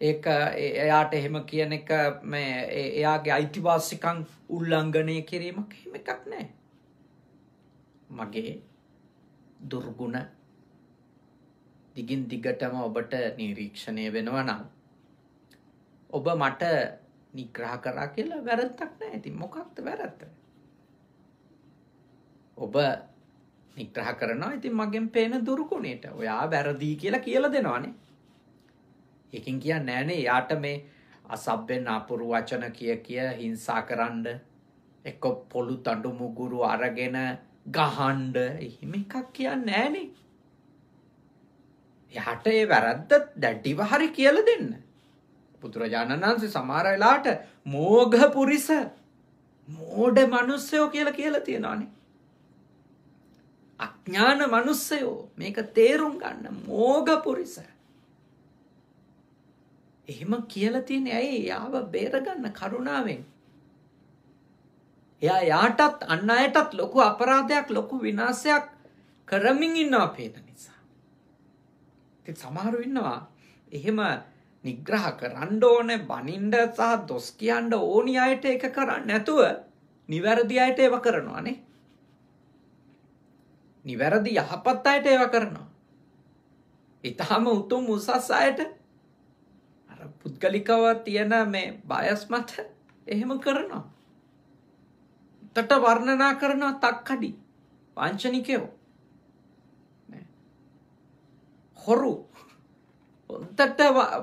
ඒ එයාට එහෙම කියන එක මේ එයාගේ අයිතිවාසිකං උල්ලංඝනය කිරීමක් එහෙම එකක් නෑ. මගේ දුර්ගුණ දිගින් දිගටම ඔබට නිරීක්ෂණය වෙනවනම් ඔබ මට නිග්‍රහ කරා කියලා වැරත්තක් නෑ ඇති මොකක්ද වැරත්ත ඔබ නිග්‍රහ කරනවා ඉතින් මගෙන් පේන දුරුකුණේට ඔයා වැරදිී කියලා කියල දෙනවානේ එකින් කිය නෑනේ යාට මේ අසබ්‍යෙන් අපුරු වචන කිය කිය හිංසා කරන්න එක පොළු තඩු මුගුරු අරගෙන ගහන්ඩ එහෙම එකක් කියන්න නෑනේ එහට ඒ වැරද්ද දැඩිව හරි කියල දෙන්න. බුදුරජාණන් වහන්සේ සමහර වෙලාට මෝඝ පුරිස මෝඩ මිනිස්සයෝ කියලා කියලා තියෙනවානේ. අඥාන මිනිස්සයෝ මේක තේරුම් ගන්න මෝඝ පුරිස. එහෙම කියලා තියෙන්නේ ඇයි? යාව බේරගන්න කරුණාවෙන්. එයා යාටත් අන් අයටත් ලොකු අපරාධයක් ලොකු විනාශයක් කරමින් ඉන්නවා පේන නිසා. සමහරු ඉන්නවා එහෙම නිග්‍රහ කරන්න ඕන බනින්ඩ සහ දොස් කියන්න ඕනි අයට එක කරන්න නැතුව නිවැරදි අයට ඒව කරනවානේ නිවැරදි යහපත් අයට ඒව කරනවා ඉතාම උතුම් උසස් අයට පුද්ගලිකව තියෙන මේ බයස් මත එහෙම කරනවා. තට වර්ණනා කරනවා තක්කඩි වංචනිකයෝ හොරු හොන්දට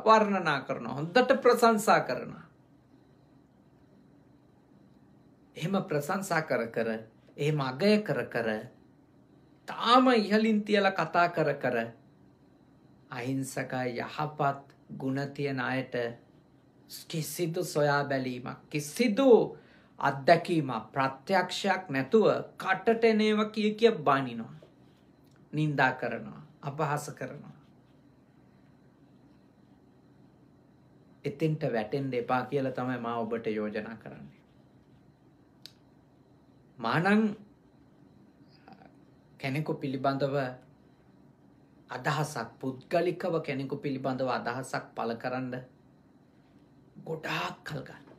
වර්ණනා කරන හොන්දට ප්‍රසංසා කරන එහෙම ප්‍රසංසා කර කර එහෙම අගය කර කර තාම ඉහලින් තියල කතා කර කර අහිංසක යහපත් ගුණතියන අයට කිසිදු සොයා බැලීමක් කිසිදු අත්දැකීම ප්‍රත්‍යක්ෂයක් නැතුව කටට එනේව කිය කිය බනිනවා. නින්දා කරනවා අපහස කරනවා. එතෙන්ට වැටෙන්ඩ එපා කියලා තමයි මා ඔබට යෝජනා කරන්නේ. මානං කෙනෙකු පිළිබඳව අදහසක් පුද්ගලිකව කෙනෙකු පිළිබඳව අදහසක් පල කරන්න ගොඩාක් කල්ගන්න.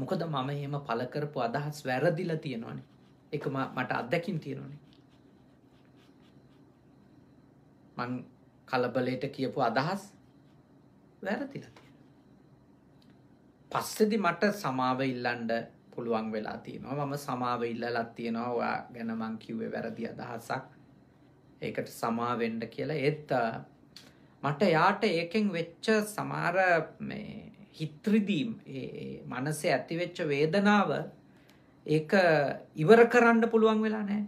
මොකද මම එහෙම පලකරපු අදහස් වැරදිල තියෙනවානේ එක මට අත්දැකින් තියෙනවානේ. මං කලබලට කියපු අදහස් වැරදිලා තියෙනවා පස්සේදි මට සමාව ඉල්ලන්න පුළුවන් වෙලා තියෙනවා මම සමාව ඉල්ලලා තියෙනවා ඔයා ගැන මං කිව්වේ වැරදි අදහසක් ඒකට සමාවෙන්න කියලා ඒත් මට යාට ඒකෙන් වෙච්ච සමහර මේ හිත්‍රිදීම් ඒ මනසේ ඇතිවෙච්ච වේදනාව ඒක ඉවර කරන්න පුළුවන් වෙලා නැහැ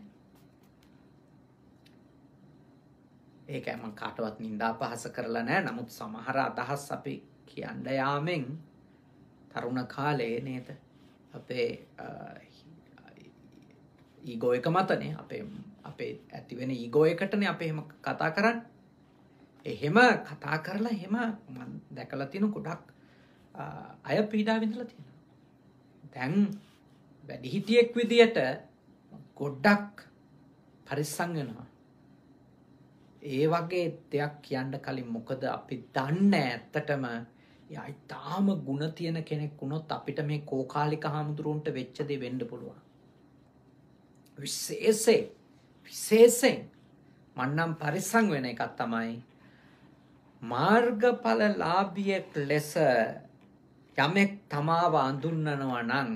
ඒකම කාටවත් නින්දා පහස කරලා නෑ නමුත් සමහර අදහස් අපි කියන්න යාමෙන් තරුණ කාලයේ නේද අපේ ඊගෝ එක මතනේ අපේ අපේ ඇතිවෙන ඊගෝ එකටනේ අප එහෙම කතා කරන්න එහෙම කතා කරලා එහෙම දැකලා තින ගොඩක් අය පීඩා විඳලා තියෙන දැන් වැඩිහිටියෙක් විදියට ගොඩ්ඩක් පරිස්සංගෙනවා ඒ වගේ දෙයක් කියන්න කලින් මොකද අපි දන්න ඇත්තටම යයි තාම ගුණ තියෙන කෙනෙක් වුණොත් අපිට මේ කෝකාලික හාමුදුරුවන්ට වෙච්චදේ වෙන්ඩ පුළුවන්. විශේසේ විශේසෙන් මන්නම් පරිසං වෙන එකත් තමයි මාර්ගඵල ලාභියෙක් ලෙස යමෙක් තමාව අඳුන්නනවා නං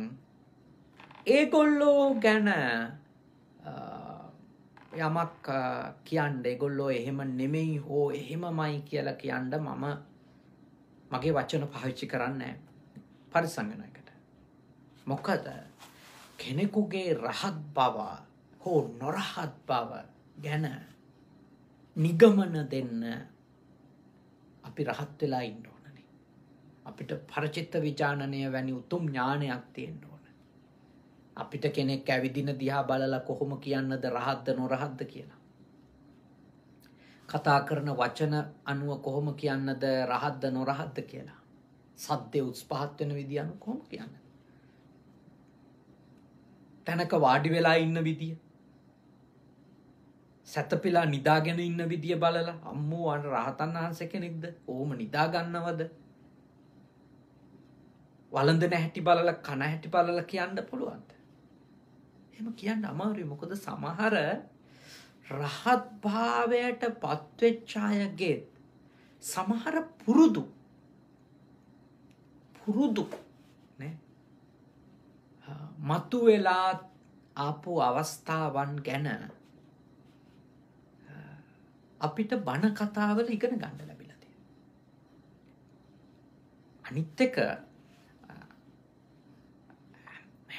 ඒගොල්ලෝ ගැන යමක් කියන්ඩ එගොල්ලෝ එහෙම නෙමෙයි හෝ එහෙම මයි කියල කියන්ඩ මම මගේ වච්චන පහච්චි කරන්න පරිසංගනයකට. මොකද කෙනෙකුගේ රහත් බව හෝ නොරහත් බව ගැන නිගමන දෙන්න අපි රහත් වෙලා ඉන්න ඕනනේ. අපිට පරචිත්ත විචානනය වැනි උතුම් ඥානයක් තියෙන්නවා. අපිට කෙනෙක් ඇවිදින දිහා බලලා කොහොම කියන්නද රහද්ද නොරහද්ද කියලා. කතා කරන වචන අනුව කොහොම කියන්නද රහද්ද නොරහද්ද කියලා. සද්දේ උත්ස්පහත් වෙන විදිය අනුව කොහොම කියන්නද? තැනක වාඩි වෙලා ඉන්න විදිය. සැතපෙලා නිදාගෙන ඉන්න විදිය බලලා අම්මෝ අර රහතන් වහන්සේ කෙනෙක්ද? ඕම නිදා ගන්නවද? වළඳන හැටි බලලා කන හැටි බලලා කියන්න පුළුවන්ද? එහෙම කියන්න අමාරුයි මොකද සමහර රහත් භාවයට පත්වෙච්ච අයගේ සමහර පුරුදු පුරුදු නේ මතු වෙලා ආපු අවස්ථාවන් ගැන අපිට බණ කතාවල ඉගෙන ගන්න ලැබිලා තියෙනවා. අනිත් එක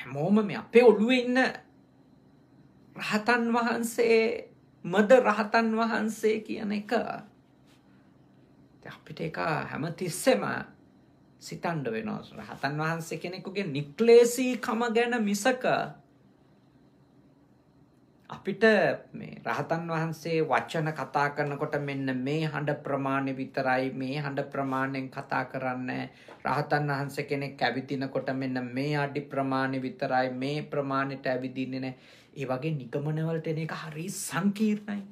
හැමෝම මේ අපේ ඔළුවේ ඉන්න රහතන් වහන්සේ මද රහතන් වහන්සේ කියන එක අපිට එක හැම තිස්සෙම සිතන්ඩ වෙනෝස් රහතන් වහන්සේ කෙනෙකුගේ නික්ලේසී කම ගැන මිසක අපිට මේ රහතන් වහන්සේ වචන කතා කරනකොට මෙන්න මේ හඬ ප්‍රමාණය විතරයි මේ හඬ ප්‍රමාණයෙන් කතා කරන්න රහතන් වහන්සේ කෙනෙක් ඇවිදිනකොට මෙන්න මේ අඩි ප්‍රමාණය විතරයි මේ ප්‍රමාණයට ඇවිදින්නේ නැහැ ඒ වගේ නිගමනවලට එන එක හරි සංකීර්ණයි.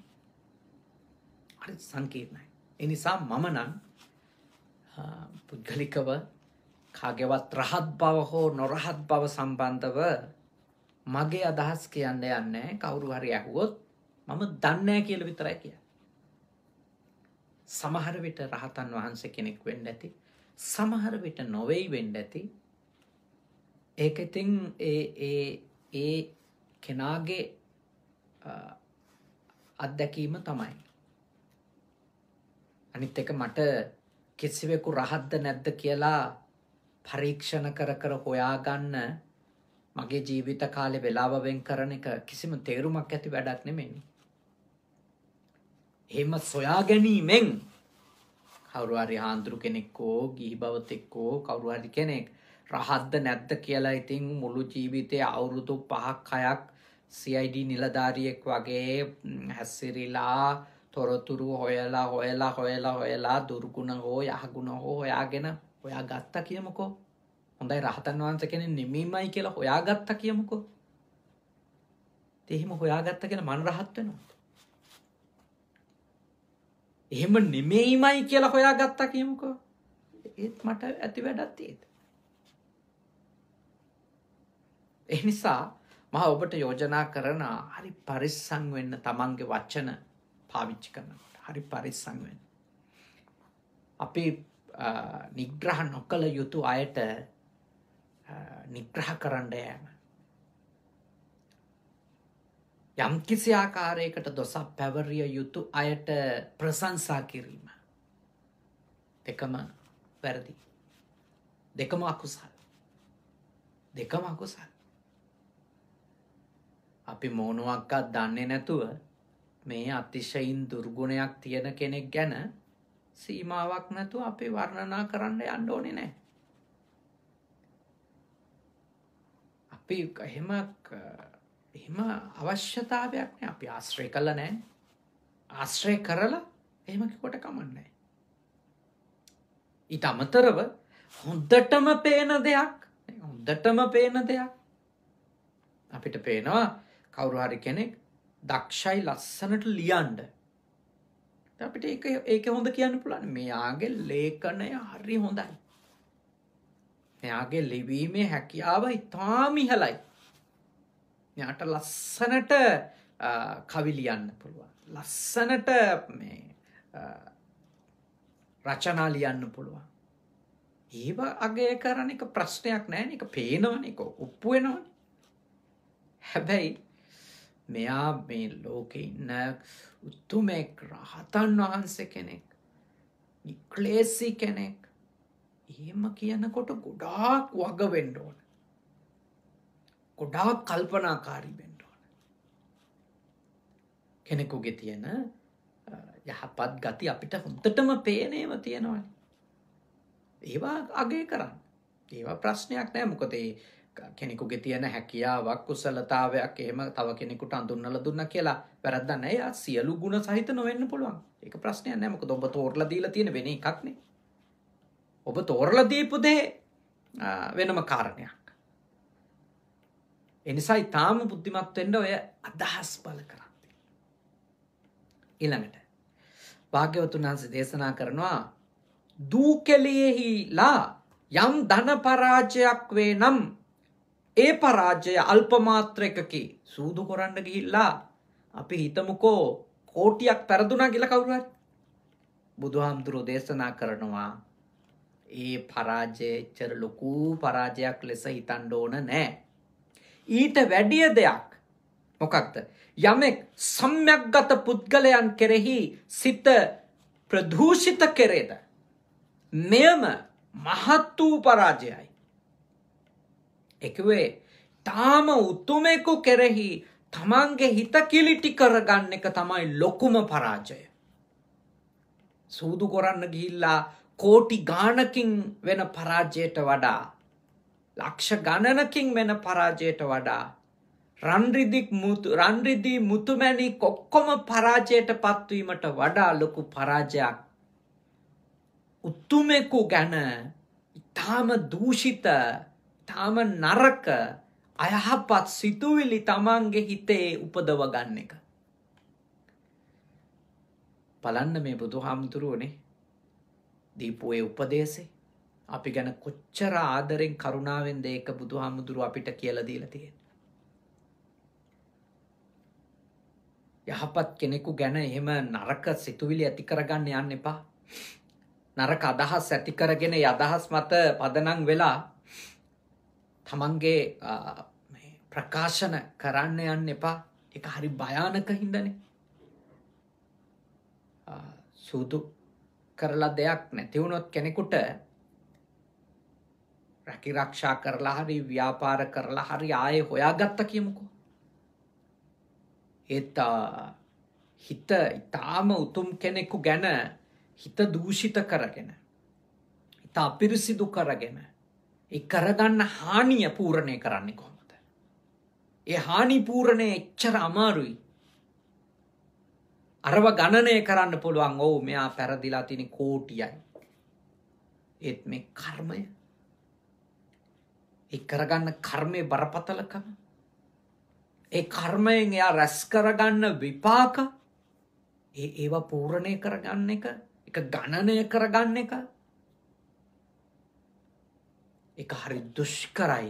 හරි සංකීර්ණයි. ඒ නිසා මම නම් පුද්ගලිකව කාගේවත් රහත් බව හෝ නොරහත් බව සම්බන්ධව මගේ අදහස් කියන්න යන්නේ කවුරු හරි ඇහුවොත් මම දන්නේ කියලා විතරයි කියන්නේ. සමහර විට රහතන් වහන්සේ කෙනෙක් වෙන්න ඇති. සමහර විට නොවේයි වෙන්න ඇති. ඒක ඉතින් ඒ ඒ ඒ කෙනාගේ අත්දැකීම තමයි. අනිත් එක මට කිසිවෙකු රහත්ද නැද්ද කියලා පරීක්ෂණ කර කර හොයාගන්න මගේ ජීවිත කාලෙ වෙලාවවෙන් කරන එක කිසිම තේරුමක් ඇති වැඩක් නෙමෙයි. එහෙම සොයා ගැනීමෙන් කවුරු හරි හාන්දුරු කෙනෙක්කෝ ගිහි භවතෙක්කෝ කවුරු හරි කෙනෙක් රහත්ද නැද්ද කියලා ඉතින් මුළු ජීවිතේ අවුරුදු 5ක් 6ක් CID නිලධාරියෙක් වගේ හැස්සිරිලා තොරතුරු හොයලා හොයලා හොයලා හොයලා දුර්ගුණ හෝ යහගුණ හෝ හොයාගෙන ඔයා ගත්තා කියමකෝ හොඳයි රහතන් වහන්ස කෙන නෙමීමයි කියලා හොයා ගත්තා කියමකෝ එහෙම හොයාගත්ත කෙන මන් රහත් වෙනවා එහෙම නෙමෙයිමයි කියලා හොයා ගත්තා කියමුකෝ ඒත් මට ඇති වැඩත් ඒත් එනිසා මහ ඔබට යෝජනා කරන හරි පරිස්සං වෙන්න තමන්ගේ වච්චන පාවිච්චි කරනකොට හරි පරිස්සං වෙන්න. අපි නිග්‍රහ නොකළ යුතු අයට නිග්‍රහ කරන්න යෑම. යම්කිසි ආකාරයකට දොසක් පැවරිය යුතු අයට ප්‍රසංසා කිරීම. දෙකම වැරදි. දෙකම අකුසල්. දෙකම අකුසල්. අපි මෝනුවක්කත් දන්නේ නැතුව මේ අතිශයින් දුර්ගුණයක් තියෙන කෙනෙක් ගැන සීමාවක් නැතුව අපි වර්ණනා කරන්න යන්න ඕනෙ නෑ. අපි එහෙමක් එහෙම අවශ්‍යතාවයක් නෑ අපි ආශ්‍රය කළ නෑ ආශ්‍රය කරලා එහෙමකිකොට කමන්නෑ. ඉට අමතරව හොන්දටම පේන දෙයක් හොන්දටම පේන දෙයක් අපිට පේනවා කවුරුහරි කෙනෙක් දක්ෂයි ලස්සනට ලියන්ඩ අපිට ඒක ඒක හොඳ කියන්න පුළන් මෙයාගේ ලේකනය හරි හොඳයි මෙයාගේ ලිවීමේ හැකියාව ඉතාමිහලයි මෙයාට ලස්සනට කවිලියන්න පුළුවන් ලස්සනට රචනා ලියන්න පුළුවන් ඒව අගේ කරන එක ප්‍රශ්නයක් නෑන එක පේනවන එක උප්පුුවෙනවන හැබැයි මෙයා මේ ලෝකෙ ඉන්න උත්තුමෙක් රහතන් වහන්සේ කෙනෙක් නික්ලේසි කෙනෙක් එහෙම කියනකොට ගොඩාක් වග වෙන්න ඕන. ගොඩාක් කල්පනාකාරී වෙන්න ඕන. කෙනෙකුගේ තියෙන යහපත් ගති අපිට හොඳටම පේනේම තියෙනවනේ. ඒවා අගය කරන්න. ඒවා ප්‍රශ්නයක් නෑ මොකද ඒ කෙනෙකුගේ තියෙන හැකියාවක් කුසලතාවයක් එහෙම තව කෙනෙකුට අඳුන්නල දුන්න කියලා වැරද්දන්න එයා සියලු ගුණ සහිත නොවෙන්න පුළුවන් ඒක ප්‍රශ්නය නෑමක ඔබ තෝරලා දීලා තියෙන වෙන එකක්නේ ඔබ තෝරලා දීපු දේ වෙනම කාරණයක් එනිසා ඉතාම බුද්ධිමත් වෙන්න ඔය අදහස් බල කරන්න ඊළඟට භාග්‍යවතුන් වහන්සේ දේශනා කරනවා දූකෙලියෙහිලා යම් ධන පරාජයක් වේ නම් ඒ පරාජය අල්පමාත්‍රයකකි සූදු කොරන්න ගිහිල්ලා අපි හිතමුකෝ කෝටියක් පැරදුනා කියලා කවුරුහරි බුදුහාමුදුරෝ දේශනා කරනවා ඒ පරාජය එච්චර ලොකු පරාජයක් ලෙස හිතන්න ඕන නෑ ඊට වැඩිය දෙයක් මොකක්ද යමෙක් සම්්‍යක්ගත පුද්ගලයන් කෙරෙහි සිත ප්‍රදූෂිත කෙරේද මෙයම මහත් වූ පරාජයයි එකවේ තාම උතුමෙකු කෙරෙහි තමන්ගේ හිත කිලිටි කරගන්න එක තමයි ලොකුම පරාජය. සූදු කොරන්න ගිහිල්ලා කෝටි ගානකින් වෙන පරාජයට වඩා ලක්ෂ ගණනකින් වෙන පරාජයට වඩා රන්රිදික් මුතු රන්රිදී මුතුමැණි කොක්කොම පරාජයට පත්වීමට වඩා ලොකු පරාජයක් උතුමෙකු ගැන ඊටාම දූෂිත තාම නරක අයහපත් සිතුවිලි තමන්ගේ හිතේ උපදව ගන්න එක. පලන්න මේ බුදු හාමුදුරුවනේ දීපුයේ උපදේසේ අපි ගැන කොච්චර ආදරෙන් කරුණාවෙන් දෙක බුදු හාමුදුරුව අපිට කියලා දීලා තියෙන. යහපත් කෙනෙකු ගැන එහෙම නරක සිතුවිලි ඇති කරගන්න යන්න එපා. නරක අදහස් ඇති කරගෙන යදහස් මත පදනම් වෙලා තමන්ගේ ප්‍රකාශන කරන්න යන්න එපා එක හරි භයානක හිදන සූදු කරලා දෙයක් නැතිවුණොත් කෙනෙකුට රැකිරක්ෂා කරලා හරි ව්‍යාපාර කරලා හරි ආය හොයා ගත්ත කියමුකෝ ඒතා හිත ඉතාම උතුම් කෙනෙකු ගැන හිත දූෂිත කරගෙන ඉතා අපිරිසිදු කරගෙන කරගන්න හානිය පූරණය කරන්නේ කොහොමද. ඒ හානි පූරණය එච්චර අමාරුයි. අරව ගණනය කරන්න පුළුවන් ඔවු මෙයා පැරදිලා තින කෝටියයි. ඒත් මේ කර්මය එක් කරගන්න කර්මය බරපතලකම ඒ කර්මයෙන් එයා රැස් කරගන්න විපාක ඒ ඒවා පූරණය කරගන්න එක එක ගණනය කරගන්න එක එක හරි දුෂ්කරයි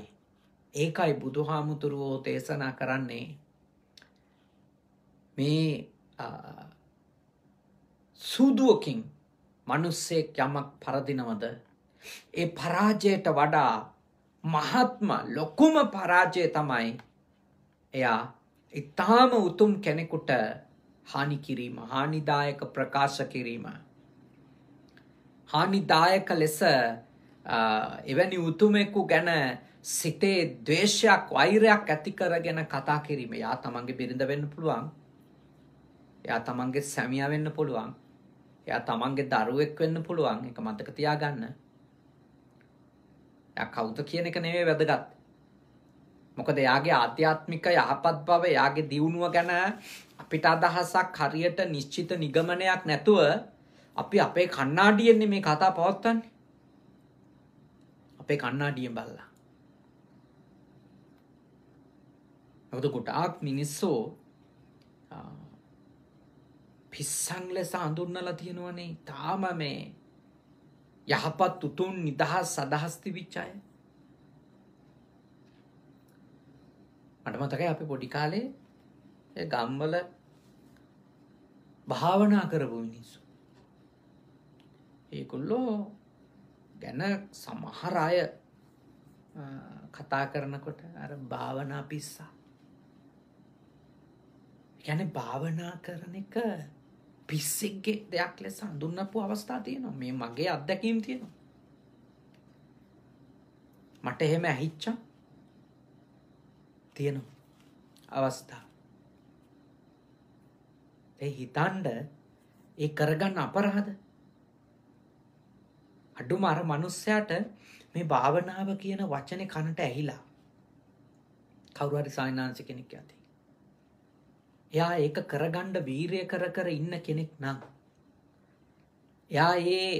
ඒකයි බුදුහාමුතුරුවෝ දේශනා කරන්නේ මේ සූදුවකින් මනුස්සෙක් යමක් පරදිනවද ඒ පරාජයට වඩා මහත්ම ලොකුම පරාජය තමයි එයා ඉතාම උතුම් කෙනෙකුට හානි කිරීම හානිදායක ප්‍රකාශ කිරීම හානිදායක ලෙස එවැනි උතුමෙකු ගැන සිතේ දවේශයක් වෛරයක් ඇතිකර ගැන කතා කිරීම යා තමන්ගේ බිරිඳ වෙන්න පුළුවන් එයා තමන්ගේ සැමිය වෙන්න පුළුවන් එයා තමන්ගේ දරුවෙක් වෙන්න පුළුවන් එක මතක තියාගන්න කවුද කියන එක නෙවේ වැදගත් මොකද එයාගේ ආධ්‍යාත්මික යහපත් බව එයාගේ දියුණුව ගැන අපිට අදහසක් හරියට නිශ්චිත නිගමනයක් නැතුව අපි අපේ කණ්ණාඩියෙන්නේ මේ කතා පවත්වන්නේ අපේ කන්නාඩියෙන් බල්ලා ඇතු ගොටාක් මිනිස්සෝ පිස්සං ලෙස අඳුන්නල තියෙනවනේ තාම මේ යහපත් උතුන් නිදහස් සදහස්ති විච්චාය අටමතකයි අපි පොඩි කාලේ ගම්වල භාවනා කරපු මිනිස්සු ඒකුල්ලෝ ගැන සමහර අය කතා කරනකොට අර භාවනා පිස්සා ගැන භාවනා කරන එක පිස්සෙක්ගේ දෙයක් ලෙස හඳුන්නපු අවස්ථා තියනවා මේ මගේ අත්දැකීම් තියෙනවා මට එහෙම ඇහිච්චා තියෙනවා අවස්ථා ඒ හිතන්ඩ ඒ කරගන්න අපරාධ අඩුම අර මනුස්සයට මේ භාවනාව කියන වචනේ කනට ඇහිලා කවුරු හරි සායනාංශ කෙනෙක් යති. එයා ඒක කරගන්න වීරය කර කර ඉන්න කෙනෙක් නම් එයා ඒ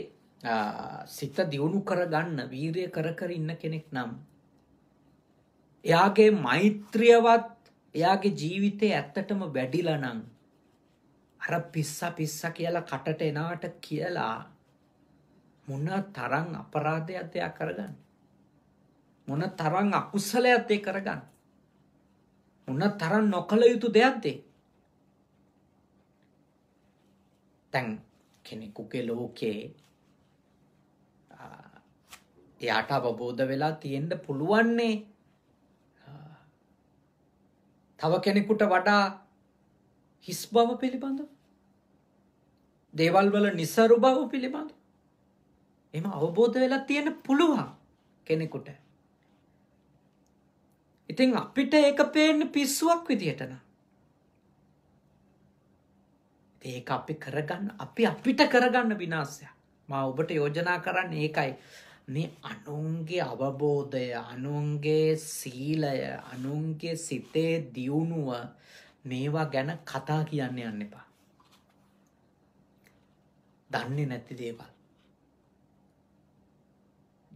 සිත දියුණු කරගන්න වීරය කර කර ඉන්න කෙනෙක් නම් එයාගේ මෛත්‍රියවත් එයාගේ ජීවිතේ ඇත්තටම වැඩිලා නම් අර පිස්සා පිස්සා කියලා කටට එනාට කියලා මොන තරම් අපරාධයක්ද එයා කරගන්නේ? මොන තරම් අකුසලයක්ද ඒ කරගන්නේ? මොන තරම් නොකල යුතු දෙයක්ද දැන් කෙනෙකුගේ ලෝකේ එයාට අවබෝධ වෙලා තියෙන්න පුළුවන්නේ තව කෙනෙකුට වඩා හිස් බව පිළිබඳ දේවල් වල નિસරු බව පිළිබඳ එම අවබෝධ වෙලා තියෙන පුළුවන් කෙනෙකුට. ඉතින් අපිට ඒක පේන්න පිස්සුවක් විදිහටන. ඒක අපි කරගන්න අපි අපිට කරගන්න විනාසය මා ඔබට යෝජනා කරන්න ඒකයි මේ අනුන්ගේ අවබෝධය අනුන්ගේ සීලය අනුන්ගේ සිතේ දියුණුව මේවා ගැන කතා කියන්න යන්න එපා. දන්නේ නැති දේවල්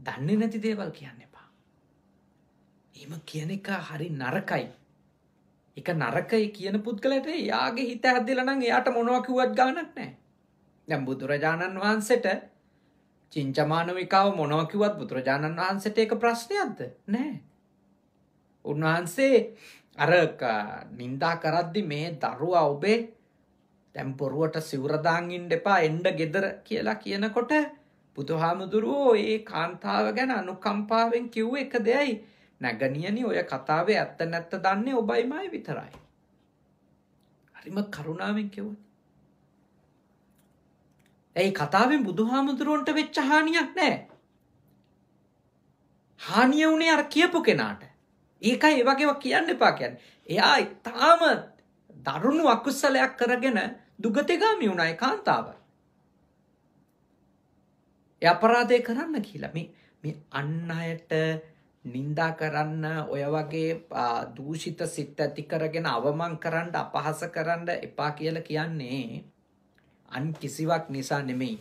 දන්නේ නැති දේවල් කියන්න එපා. එම කියන එක හරි නරකයි. එක නරකයි කියන පුද්ගලට යාගේ හිත හැදිලනම් එයාට මොනවකිවත් ගානක් නෑ. දැම් බුදුරජාණන් වහන්සට චිංචමානවිකාව මොනවකිවත් බුදුරජාණන් වහන්සට එක ප්‍රශ්නයක්ද නෑ. උන්වහන්සේ අර නින්දා කරද්දි මේ දරුවා ඔබේ තැම්පොරුවට සිවරදාංගින් දෙපා එන්ඩ ගෙදර කියලා කියනකොට බුදුහාමුදුරුවෝ ඒ කාන්තාව ගැන අනුකම්පාවෙන් කිව්ව එක දෙයයි නැගනියනි ඔය කතාවේ ඇත්ත නැත්ත දන්නේ ඔබයිමයි විතරයි. හරිම කරුණාවෙන් කිව්වන. ඒ කතාවෙන් බුදුහාමුදුරුවන්ට වෙච්ච හානියක් නෑ. හානිය වුණේ අර කියපු කෙනාට. ඒකයි ඒ වගේව කියන්න එපා කියන්නේ. එයා ඊටාම දරුණු අකුසලයක් කරගෙන දුගතිගාමි වුණා ඒ කාන්තාව. එ අපරාධය කරන්න කියලා මේ මේ අන්න අයට නින්දා කරන්න ඔය වගේ දූෂිත සිත් ඇති කරගෙන අවමන් කරන්න අපහස කරන්න එපා කියලා කියන්නේ අන් කිසිවක් නිසා නෙමෙයි.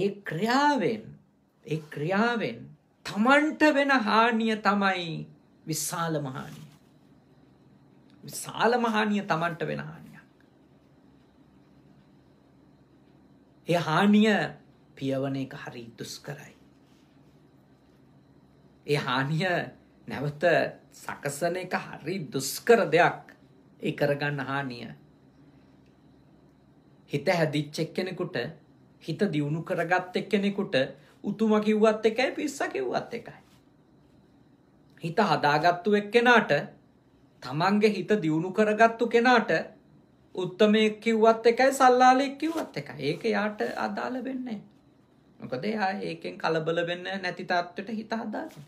ඒ ක්‍රියාවෙන් ඒ ක්‍රියාවෙන් තමන්ට වෙන හානිය තමයි විශාල මහානිය. විශාල මහානිය තමන්ට වෙන හානිය. ඒ හානිය පියවන එක හරි දුස්කරයි. ඒ හානිය නැවත සකසන එක හරි දුස්කර දෙයක් ඒ කරගන්න හානිය. හිත හැදිච්ච එක්කෙනෙකුට හිත දියුණු කරගත් එක්කෙනෙකුට උතුම කිව්වත් එකයි පිස්ස කිව්වත් එකයි. හිත හදාගත්තු එක්කෙනාට තමන්ගේ හිත දියුණු කරගත්තු කෙනාට උත්තමය කිව්වත් එකයි සල්ලාලෙක් කිව්වත් එක ඒක යාට අදාළ වෙන්නේ මොකද එයා ඒකෙන් කලබල වෙන්න නැති තත්ත්වයට හිත හදාගෙන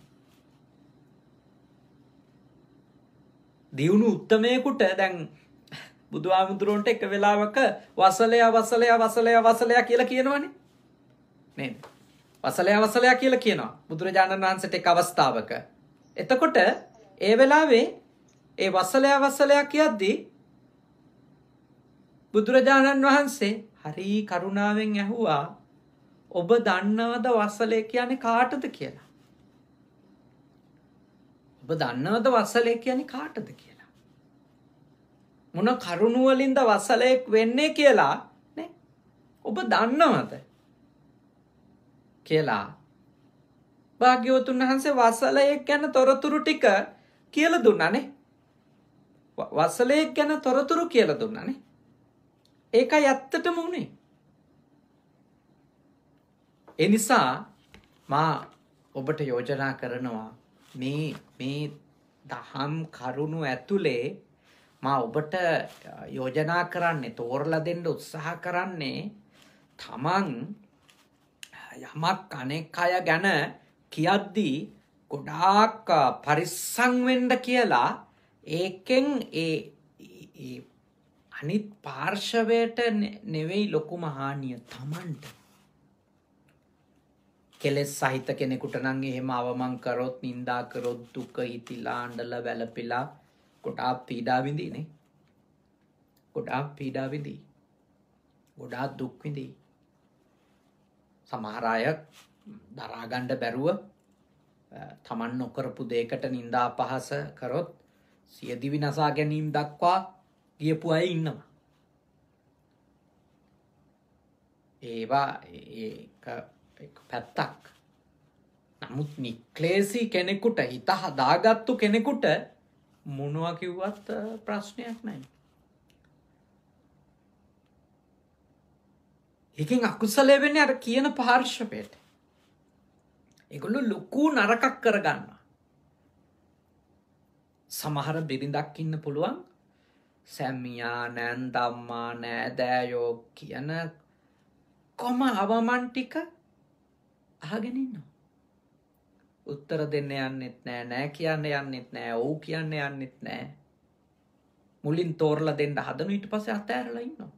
දියුණු උත්තමයකට දැන් බුදුහාමුදුරුවන්ට එක වෙලාවක වසලයා වසලයා වසලයා වසලයා කියලා කියනවනේ නේද වසලයා වසලයා කියලා කියනවා බුදුරජාණන් වහන්සේට එක් අවස්ථාවක එතකොට ඒ වෙලාවේ ඒ වසලයා වසලයා කියද්දී බුදුරජාණන් වහන්සේ හරී කරුණාවෙන් ඇහුවා ඔබ දන්නවද වස්සලේ කියන්නේ කාටද කියලා. ඔබ දන්නවද වස්සලේ කියන්නේ කාටද කියලා. මොන කරුණුවලින්ද වසලයෙක් වෙන්නේ කියලා නේ? ඔබ දන්නවද? කියලා. භාග්‍යවතුන් වහන්සේ වසලයෙක් ගැන තොරතුරු ටික කියලා දුන්නානේ. වසලයෙක් ගැන තොරතුරු කියලා දුන්නානේ. ඒකයි ඇත්තටම උනේ. ඒ නිසා මා ඔබට යෝජනා කරනවා මේ මේ දහම් කරුණු ඇතුලේ මා ඔබට යෝජනා කරන්නේ තෝරලා දෙන්න උත්සාහ කරන්නේ තමන් යමක් අනෙක් අය ගැන කියද්දී ගොඩාක් පරිස්සම් වෙන්න කියලා ඒකෙන් ඒ අනිත් පාර්ශවයට නෙවෙයි ලොකුම හානිය තමන්ට. කෙලෙස් සහිත කෙනෙකුට නම් එහෙම අවමං කරොත් නින්දා කරොත් දුක හිතිලා අඬලා වැළපිලා ගොඩාක් පීඩා විඳිනේ. ගොඩාක් පීඩා විඳි. ගොඩාක් දුක් විඳි. සමහර අය දරා ගන්න බැරුව තමන් නොකරපු දෙයකට නින්දා පහස කරොත් සියදිවි නසා ගැනීම දක්වා ගියපු අය ඉන්නවා ඒවා පැත්තක් නමුත් නික්ලේසි කෙනෙකුට හිත හදාගත්තු කෙනෙකුට මොනවා කිව්වත් ප්‍රශ්නයක් නෑ එකින් අකුසලය වෙන අර කියන පාර්ශවයට එකොල්ලු ලොකු නරකක් කරගන්නවා සමහර බිරිඳක් ඉන්න පුළුවන් සැමියා නැන්දම්මා නෑදෑයෝ කියන කොම අවමන් ටික අහගෙනන්නවා. උත්තර දෙන්න යන්නෙත් නෑ නෑ කියන්න යන්නෙත් නෑ ඔවු කියන්න යන්නෙත් නෑ. මුලින් තෝරල දෙන්න හදන ඊට පස අතඇරලා ඉන්නවා.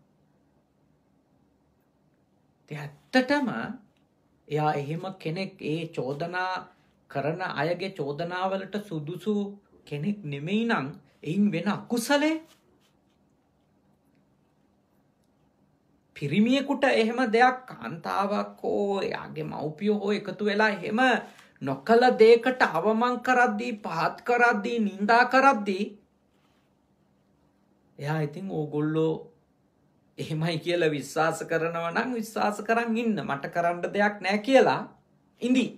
ඇත්තටම එයා එහෙම කෙනෙක් ඒ චෝදනා කරන අයගේ චෝදනාවලට සුදුසු කෙනෙක් නෙමෙයි නම් එයින් වෙන අකුසලේ පිරිමියෙකුට එහෙම දෙයක් කාන්තාවක් හෝ එයාගේ මව්පියෝ හෝ එකතු වෙලා එහෙම නොකල දේකට අවමං කරද්දී පහත් කරද්දී නින්දා කරද්දී එයා ඉතින් ඕගොල්ලෝ එහෙමයි කියලා විශ්වාස කරනවා නම් විශ්වාස කරන් ඉන්න මට කරන්න දෙයක් නෑ කියලා ඉඳී.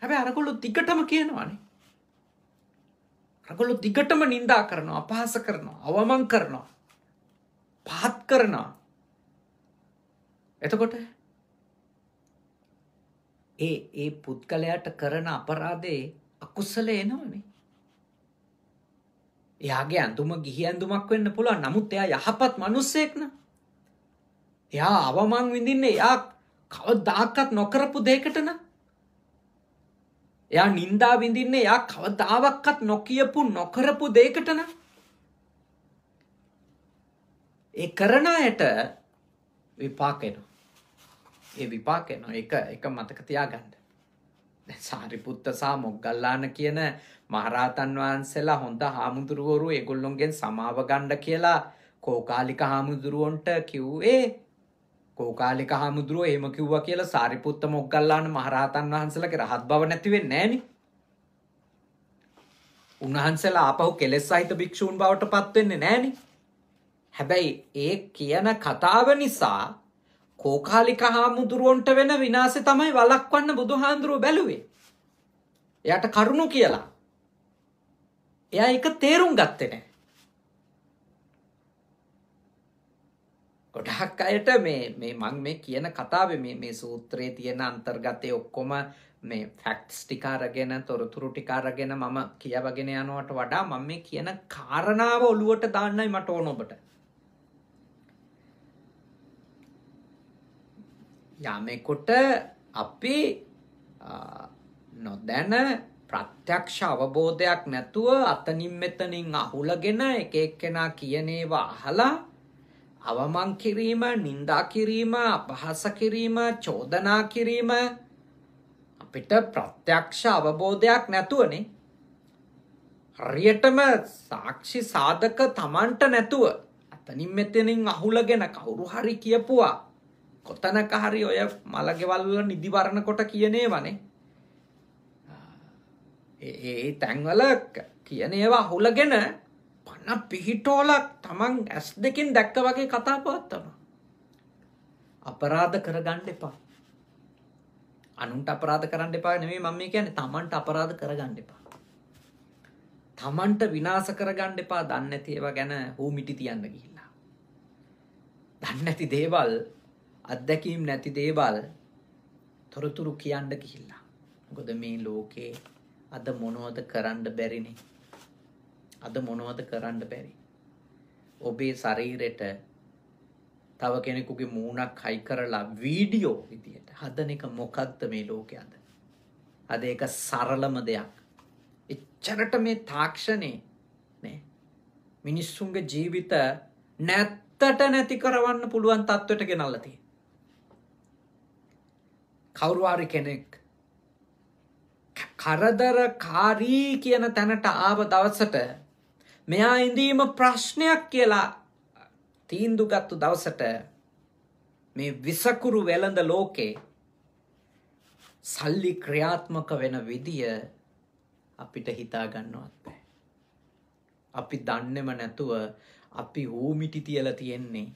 හැබැයි අරගොල්ලෝ දිගටම කියනවානේ. අරගොල්ලෝ දිගටම නිඳා කරනවා, අපහාස කරනවා, අවමන් කරනවා, පහත් කරනවා. එතකොට ඒ ඒ පුද්ගලයාට කරන අපරාධේ අකුසල එනවනේ. එයාගේ ඇඳුම ගිහි ඇඳුමක් වෙන්න පුළුවන්. නමුත් එයා යහපත් මිනිසෙක් න ะ. එයා අවමන් විඳින්නේ එයා කවදාකවත් නොකරපු දෙයකට න ะ. එයා නිന്ദා විඳින්නේ එයා කවදාවත් නොකියපු නොකරපු දෙයකට න ะ. ඒ කරන අයට විපාක එනවා. ඒ විපාක එනවා. ඒක එක මතක තියාගන්න. සාරිපුත්ත සහ මොග්ගල්ලාන කියන මහරහතන් වහන්සේලා හොඳ හාමුදුරුවරු ඒගොල්ලොන්ගෙන් සමාව ගන්න කියලා කෝකාලික හාමුදුරුවන්ට කිව්වේ කෝකාලික හාමුදුරුවෝ එහෙම කිව්වා කියලා සාරිපුත්ත මොග්ගල්ලාන මහරහතන් වහන්සේලාගේ රහත් බව නැති වෙන්නේ නැහනේ. උන්වහන්සේලා ආපහු කෙලෙස් සහිත භික්ෂූන් බවට පත් වෙන්නේ නැහනේ. හැබැයි ඒ කියන කතාව නිසා පෝකාලික හාමුදුරුවන්ට වෙන විනාසෙ තමයි වලක්වන්න බුදුහාන්දුරුව බැලුවේ. එයට කරුණු කියලා. එයා එක තේරුම් ගත්තෙන. ගොඩක් අයට මේ මේ මං මේ කියන කතාව මේ මේ සූත්‍රයේ තියෙන අන්තර්ගතය ඔක්කොම මේ ෆැක්ට්ස් ටිකාරගෙන තොරතුරු ටිකාරගෙන මම කියවගෙන යනුවට වඩා මම මේ කියන කාරණාව ඔළුවට දාන්නයි මට ඕන ඔබට යමෙකොට අපි නොදැන ප්‍රත්‍යක්ෂ අවබෝධයක් නැතුව අතනින් මෙතනින් අහුලගෙන එක එක්කෙනා කියන ඒවා අහලා අවමන් කිරීම, නිඳා කිරීම, අපහාස කිරීම, චෝදනා කිරීම අපිට ප්‍රත්‍යක්ෂ අවබෝධයක් නැතුවනේ. හරියටම සාක්ෂි සාධක Tamanට නැතුව අතනින් මෙතනින් අහුලගෙන කවුරු හරි කියපුවා කොතනක හරි ඔය මළගෙවල් වල නිදි වරනකොට කියන ඒවනේ. ඒ තැන්වල කියන ඒවා හුලගෙන පන්න පිහිටෝලක් තමන් ඇස් දෙකින් දැක්ක වගේ කතා පවත්තම. අපරාධ කරගන්න එපා. අනුන්ට අපරාධ කරන්න එපා නෙමේ මම මේ කියන්නේ තමන්ට අපරාධ කරගන්න එපා. තමන්ට විනාශ කරගන්න එපා දන්නේ නැති ඒවා ගැන හූ මිටි තියන්න ගිහිල්ලා. දන්නේ නැති දේවල් අත්දැකීම් නැති දේවල් තොරතුරු කියන්න කිහිල්ලා. ගොද මේ ලෝකයේ අද මොනුවද කරන්න බැරිනේ. අද මොනුවද කරන්න බැරි. ඔබේ සරීරෙට තව කෙනෙකුගේ මූුණක් හයි කරලා වීඩියෝ විදියට හදන එක මොකක්ද මේ ලෝකය අද. අද ඒක සරලම දෙයක්. එච්චරට මේ තාක්ෂණේ මිනිස්සුන්ගේ ජීවිත නැත්තට නැති කරවන්න පුළුවන් තත්ත්වට ගෙනල්ලතිී. කවුරුවාරි කෙනෙක් කරදරකාරී කියන තැනට ආව දවසට මෙයා ඉඳීම ප්‍රශ්නයක් කියලා තීන්දු ගත්තු දවසට මේ විසකුරු වෙළඳ ලෝකේ සල්ලි ක්‍රියාත්මක වෙන විදිය අපිට හිතා ගන්නවත් බෑ. අපි දන්නෙම නැතුව අපි හූමිටි තියලා තියෙන්නේ.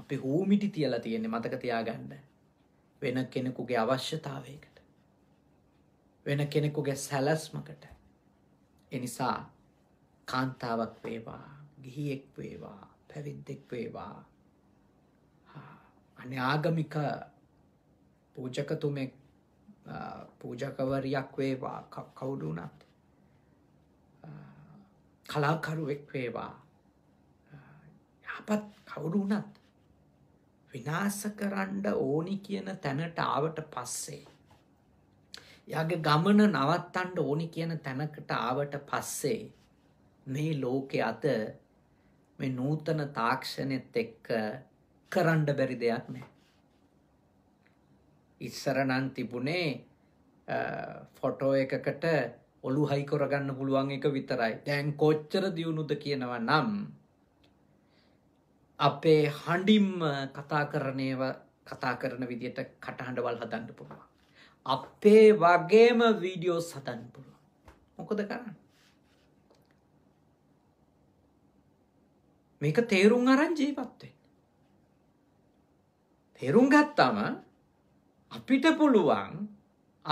අපි හූමිටි තියලා තියෙන්නේ මතක තියාගන්න. වෙන කෙනෙකුගේ අවශ්‍යතාවයකට වෙන කෙනෙකුගේ සැලස්මකට එනිසා කාන්තාවක් වේවා ගිහියෙක් වේවා පැවිද්දෙක් වේවා අනාගමික පූජකතුමෙක් පූජකවරයක් වේවා කවුඩුනත් කලාකරුවෙක් වේවා යහපත් කවුරුනත් විනාශ කරන්න ඕනි කියන තැනට ආවට පස්සේ යාගේ ගමන නවත්තන්න ඕනි කියන තැනකට ආවට පස්සේ මේ ලෝකයේ අත මේ නූතන තාක්ෂණෙත් එක්ක කරන්න බැරි දෙයක් නැහැ. ඉස්සර නම් තිබුණේ ෆොටෝ එකකට ඔලු හයි කරගන්න පුළුවන් එක විතරයි. දැන් කොච්චර දියුණුද කියනවා නම් අපේ හඬිම්ම කතා කරනේව කතා කරන විදියට කටහඬවල් හදන්න පුළුවන්. අපේ වගේම වීඩියෝ සතන් පුළුවන්. මොකොද කරන්න. මේක තේරුම් අරන් ජීවත්වෙන්. තේරුම් ගත්තම අපිට පුළුවන්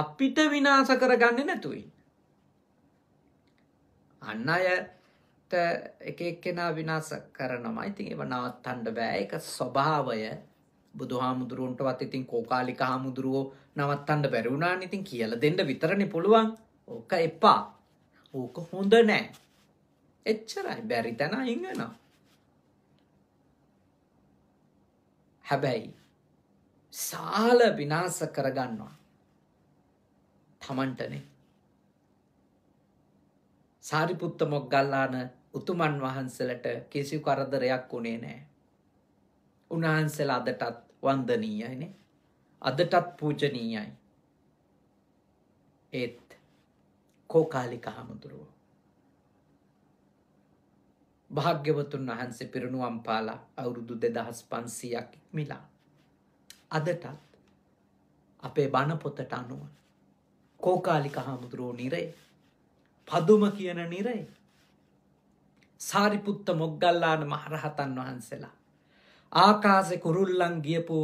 අපිට විනාස කරගන්න නැතුවයි. අන්න අය එක එක්කෙනා විනාස කරනවා ඉතින් ඒව නවත්තන්න බෑ ඒක ස්වභාවය බුදුහාමුදුරුවන්ටවත් ඉතින් කෝකාලික හාමුදුරුවෝ නවත්තන්න බැරි වුණා ඉතින් කියලා දෙන්න විතරනේ පුළුවන් ඕක එපා ඕක හොඳ නෑ එච්චරයි බැරි තැන අයින් වෙනවා හැබැයි සාල විනාශ කරගන්නවා තමන්ටනේ සාරිපුත්ත මොග්ගල්ලාන උතුමන් වහන්සලට කිසි කරදරයක් වුණේ නෑ. උන්වහන්සලා අදටත් වන්දනීයයිනේ. අදටත් පූජනීයයි. ඒත් කෝකාලික හාමුදුරුවෝ. භාග්‍යවතුන් වහන්සේ පිරිනුවම් පාලා අවුරුදු දෙදහස් පන්සියක් මිලා. අදටත් අපේ බණපොතට අනුව කෝකාලික හාමුදුරුවෝ නිරේ පදුම කියන නිරේ සාරිපුත්ත මොග්ගල්ලාන මහරහතන් වහන්සේලා. ආකාසෙ කුරුල්ලන් ගියපු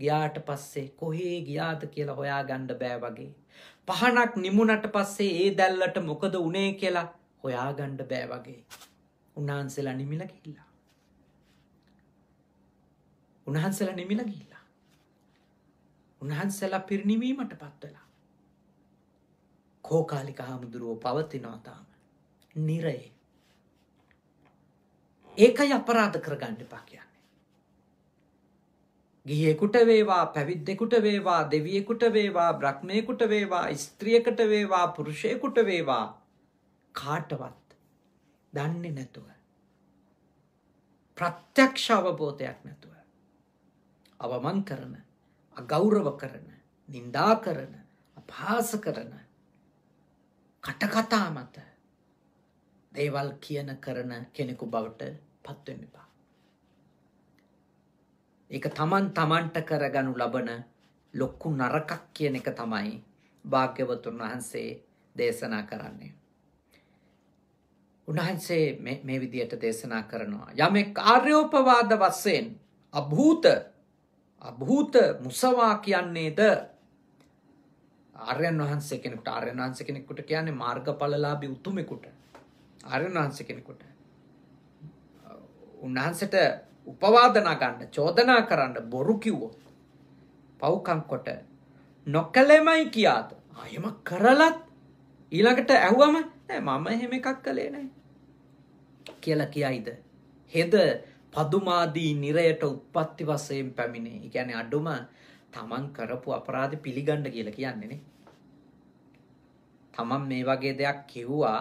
ගියාට පස්සේ කොහේ ගියාද කියලා හොයා ගණ්ඩ බෑ වගේ. පහනක් නිමුණට පස්සේ ඒ දැල්ලට මොකද උනේ කියලා හොයා ගණ්ඩ බෑ වගේ. උන්වහන්සේලා නිමිල කිල්ලා. උන්වහන්සේලා නිමිල ගිල්ලා. උන්වහන්සේලා පිරිනිවීමට පත්වලා. කෝකාලික හාමුදුරුවෝ පවතිනවතාම නිරයේ ඒකයි අපරාධ කරගන්න එපා කියන්නේ. ගිහියෙකුට වේවා පැවිද්දෙකුට වේවා දෙවියෙකුට වේවා බ්‍රහ්මයෙකුට වේවා ස්ත්‍රියකට වේවා පුරුෂයෙකුට වේවා කාටවත් දන්නේ නැතුව ප්‍රත්‍යක්ෂ අවබෝධයක් නැතුව අවමන් කරන අගෞරව කරන නින්දා කරන අපහාස කරන කටකතා මත දේවල් කියන කරන කෙනෙකු බවට පත්වෙන්න එපා. ඒක තමන් තමන්ට කරගනු ලබන ලොක්කු නරකක් කියන එක තමයි භාග්‍යවතුන් වහන්සේ දේශනා කරන්නේ. උන්වහන්සේ මේ විදියට දේශනා කරනවා. යමෙක් ආර්යෝපවාද වස්සයෙන් අභූත අභූත මුසවා කියන්නේද ආර්යන් වහන්සේ කෙනෙකුට ආර්යන් වහන්සේ කෙනෙකුට කියන්නේ මාර්ගඵලලාභී උතුමෙකුට ආර්යන් වහන්සේ කෙනෙකුට උන්වහන්සට උපවාදනා ගන්න චෝදනා කරන්න බොරු කිව්වොත් පව්කම් කොට නොකලෙමයි කියාද අයම කරලත් ඊළඟට ඇහුවම නෑ මම එහෙම එකක් කළේ නෑ කියලා කියයිද හෙද පදුමාදී නිරයට උත්පත්ති වසයෙන් පැමිණේ ඉගැන අඩුම තමන් කරපු අපරාධ පිළිගණ්ඩ කියල කියන්නේනේ තමන් මේ වගේ දෙයක් කිව්වා